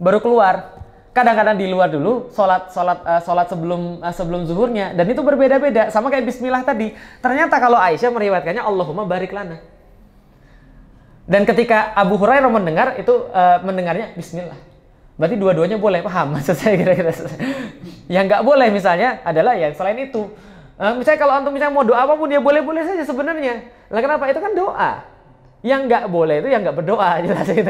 baru keluar. Kadang-kadang di luar dulu, sholat sholat uh, sholat sebelum uh, sebelum zuhurnya, dan itu berbeda-beda, sama kayak Bismillah tadi. Ternyata kalau Aisyah meriwayatkannya Allahumma barik lana. Dan ketika Abu Hurairah mendengar itu uh, mendengarnya Bismillah. Berarti dua-duanya boleh paham maksud saya kira-kira. Yang nggak boleh misalnya adalah yang selain itu. Eh, misalnya kalau antum misalnya mau doa apapun ya boleh-boleh saja sebenarnya. Lah kenapa? Itu kan doa. Yang nggak boleh itu yang nggak berdoa jelas ya.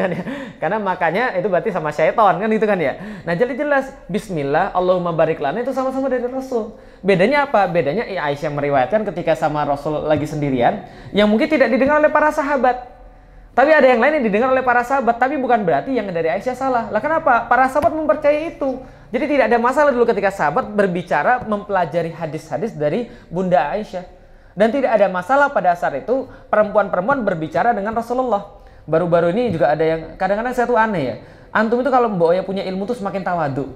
Karena makanya itu berarti sama syaitan kan itu kan ya. Nah jadi jelas Bismillah Allahumma barik lana itu sama-sama dari Rasul. Bedanya apa? Bedanya ya, Aisyah meriwayatkan ketika sama Rasul lagi sendirian yang mungkin tidak didengar oleh para sahabat. Tapi ada yang lain yang didengar oleh para sahabat, tapi bukan berarti yang dari Aisyah salah. Lah kenapa? Para sahabat mempercayai itu. Jadi tidak ada masalah dulu ketika sahabat berbicara mempelajari hadis-hadis dari Bunda Aisyah. Dan tidak ada masalah pada saat itu perempuan-perempuan berbicara dengan Rasulullah. Baru-baru ini juga ada yang kadang-kadang saya tuh aneh ya. Antum itu kalau Mbak Oya punya ilmu tuh semakin tawadu.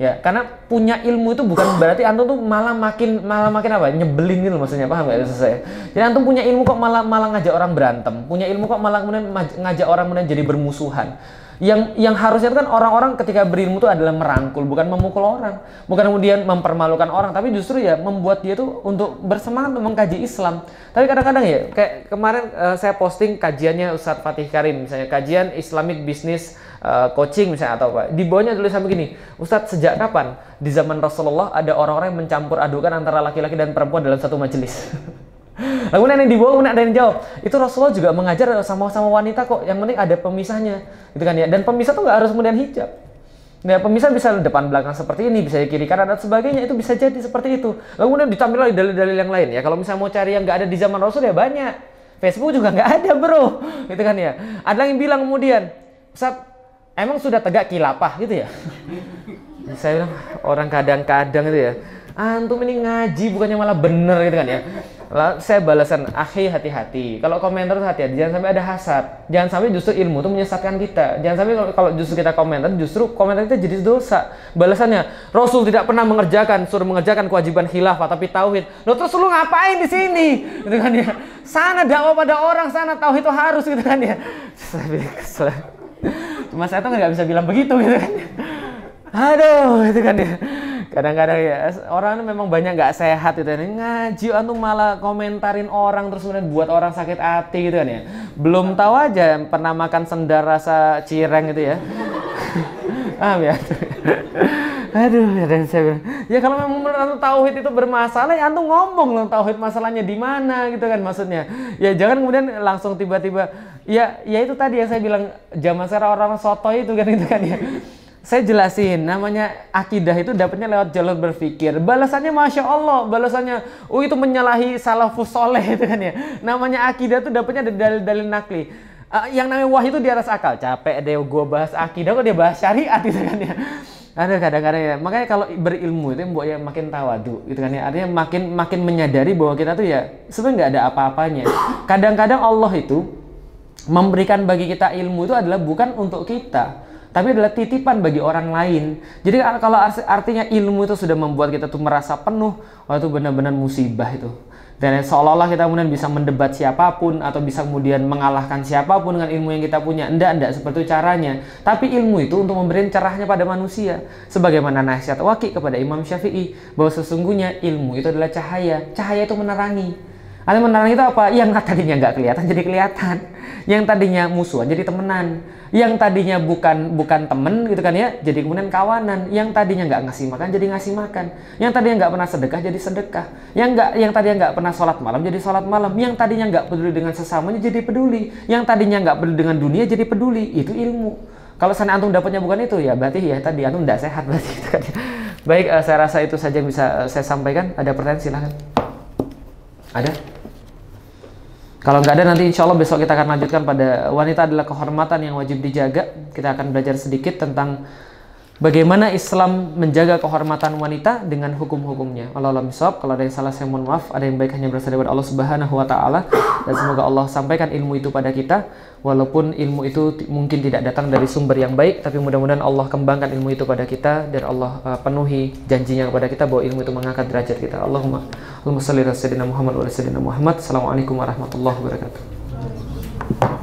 Ya, karena punya ilmu itu bukan berarti antum tuh malah makin malah makin apa? Ya, nyebelin gitu maksudnya, paham nggak saya? Jadi antum punya ilmu kok malah malah ngajak orang berantem, punya ilmu kok malah kemudian ngajak orang kemudian jadi bermusuhan yang yang harusnya kan orang-orang ketika berilmu itu adalah merangkul bukan memukul orang bukan kemudian mempermalukan orang tapi justru ya membuat dia tuh untuk bersemangat mengkaji Islam tapi kadang-kadang ya kayak kemarin uh, saya posting kajiannya Ustadz Fatih Karim misalnya kajian Islamic Business uh, coaching misalnya atau apa di bawahnya sama begini Ustadz sejak kapan di zaman Rasulullah ada orang-orang yang mencampur adukan antara laki-laki dan perempuan dalam satu majelis Laguna yang dibawa, kemudian ada yang jawab. Itu Rasulullah juga mengajar sama-sama wanita kok. Yang penting ada pemisahnya, gitu kan ya. Dan pemisah tuh nggak harus kemudian hijab. Nah, pemisah bisa depan belakang seperti ini, bisa kiri kanan dan sebagainya. Itu bisa jadi seperti itu. Lalu kemudian ditampil oleh dalil-dalil yang lain ya. Kalau misalnya mau cari yang nggak ada di zaman Rasul ya banyak. Facebook juga nggak ada bro, gitu kan ya. Ada yang bilang kemudian, Ustaz, emang sudah tegak kilapah gitu ya? Saya bilang, orang kadang-kadang itu ya, antum ini ngaji bukannya malah bener gitu kan ya. Lalu saya balasan, akhi hati-hati. Kalau komentar hati-hati, jangan sampai ada hasad. Jangan sampai justru ilmu itu menyesatkan kita. Jangan sampai kalau, justru kita komentar, justru komentar kita jadi dosa. Balasannya, Rasul tidak pernah mengerjakan, suruh mengerjakan kewajiban khilafah, tapi tauhid. Lo terus lu ngapain di sini? Gitu kan ya. Sana dakwah pada orang, sana tauhid itu harus gitu kan ya. Cuma saya tuh nggak bisa bilang begitu gitu kan. Ya aduh itu kan ya kadang-kadang ya orang memang banyak nggak sehat itu kan ngaji antum malah komentarin orang terus kemudian buat orang sakit hati gitu kan ya belum tahu aja pernah makan sendar rasa cireng gitu ya ah ya aduh ya dan saya bilang ya kalau memang antum tauhid itu bermasalah ya antum ngomong dong tauhid masalahnya di mana gitu kan maksudnya ya jangan kemudian langsung tiba-tiba ya ya itu tadi yang saya bilang zaman sekarang orang soto itu kan itu kan ya saya jelasin namanya akidah itu dapatnya lewat jalur berpikir balasannya masya allah balasannya oh itu menyalahi salafus soleh itu kan ya namanya akidah itu dapatnya dari dalil-dalil nakli uh, yang namanya wahyu itu di atas akal capek deh gue bahas akidah kok dia bahas syariat itu kan ya ada kadang-kadang ya makanya kalau berilmu itu buat ya makin tawadu gitu kan ya artinya makin makin menyadari bahwa kita tuh ya sebenarnya nggak ada apa-apanya kadang-kadang Allah itu memberikan bagi kita ilmu itu adalah bukan untuk kita tapi adalah titipan bagi orang lain. Jadi kalau artinya ilmu itu sudah membuat kita tuh merasa penuh, wah oh, itu benar-benar musibah itu. Dan seolah-olah kita kemudian bisa mendebat siapapun atau bisa kemudian mengalahkan siapapun dengan ilmu yang kita punya. Enggak, enggak seperti itu caranya. Tapi ilmu itu untuk memberikan cerahnya pada manusia. Sebagaimana nasihat wakil kepada Imam Syafi'i bahwa sesungguhnya ilmu itu adalah cahaya. Cahaya itu menerangi. Saling menahan itu apa? Yang tadinya nggak kelihatan jadi kelihatan. Yang tadinya musuhan jadi temenan. Yang tadinya bukan bukan temen gitu kan ya, jadi kemudian kawanan. Yang tadinya nggak ngasih makan jadi ngasih makan. Yang tadinya nggak pernah sedekah jadi sedekah. Yang nggak yang tadinya nggak pernah sholat malam jadi sholat malam. Yang tadinya nggak peduli dengan sesamanya jadi peduli. Yang tadinya nggak peduli dengan dunia jadi peduli. Itu ilmu. Kalau sana antum dapatnya bukan itu ya, berarti ya tadi antum nggak sehat berarti. Gitu kan. ya. Baik, eh, saya rasa itu saja yang bisa eh, saya sampaikan. Ada pertanyaan silahkan. Ada? Kalau nggak ada nanti insya Allah besok kita akan lanjutkan pada wanita adalah kehormatan yang wajib dijaga. Kita akan belajar sedikit tentang Bagaimana Islam menjaga kehormatan wanita dengan hukum-hukumnya? Allah alam kalau ada yang salah saya mohon maaf, ada yang baik hanya berasal dari Allah Subhanahu wa taala dan semoga Allah sampaikan ilmu itu pada kita walaupun ilmu itu mungkin tidak datang dari sumber yang baik tapi mudah-mudahan Allah kembangkan ilmu itu pada kita dan Allah uh, penuhi janjinya kepada kita bahwa ilmu itu mengangkat derajat kita. Allahumma Allahumma shalli ala Muhammad wa ala sayyidina Muhammad. Assalamualaikum warahmatullahi wabarakatuh.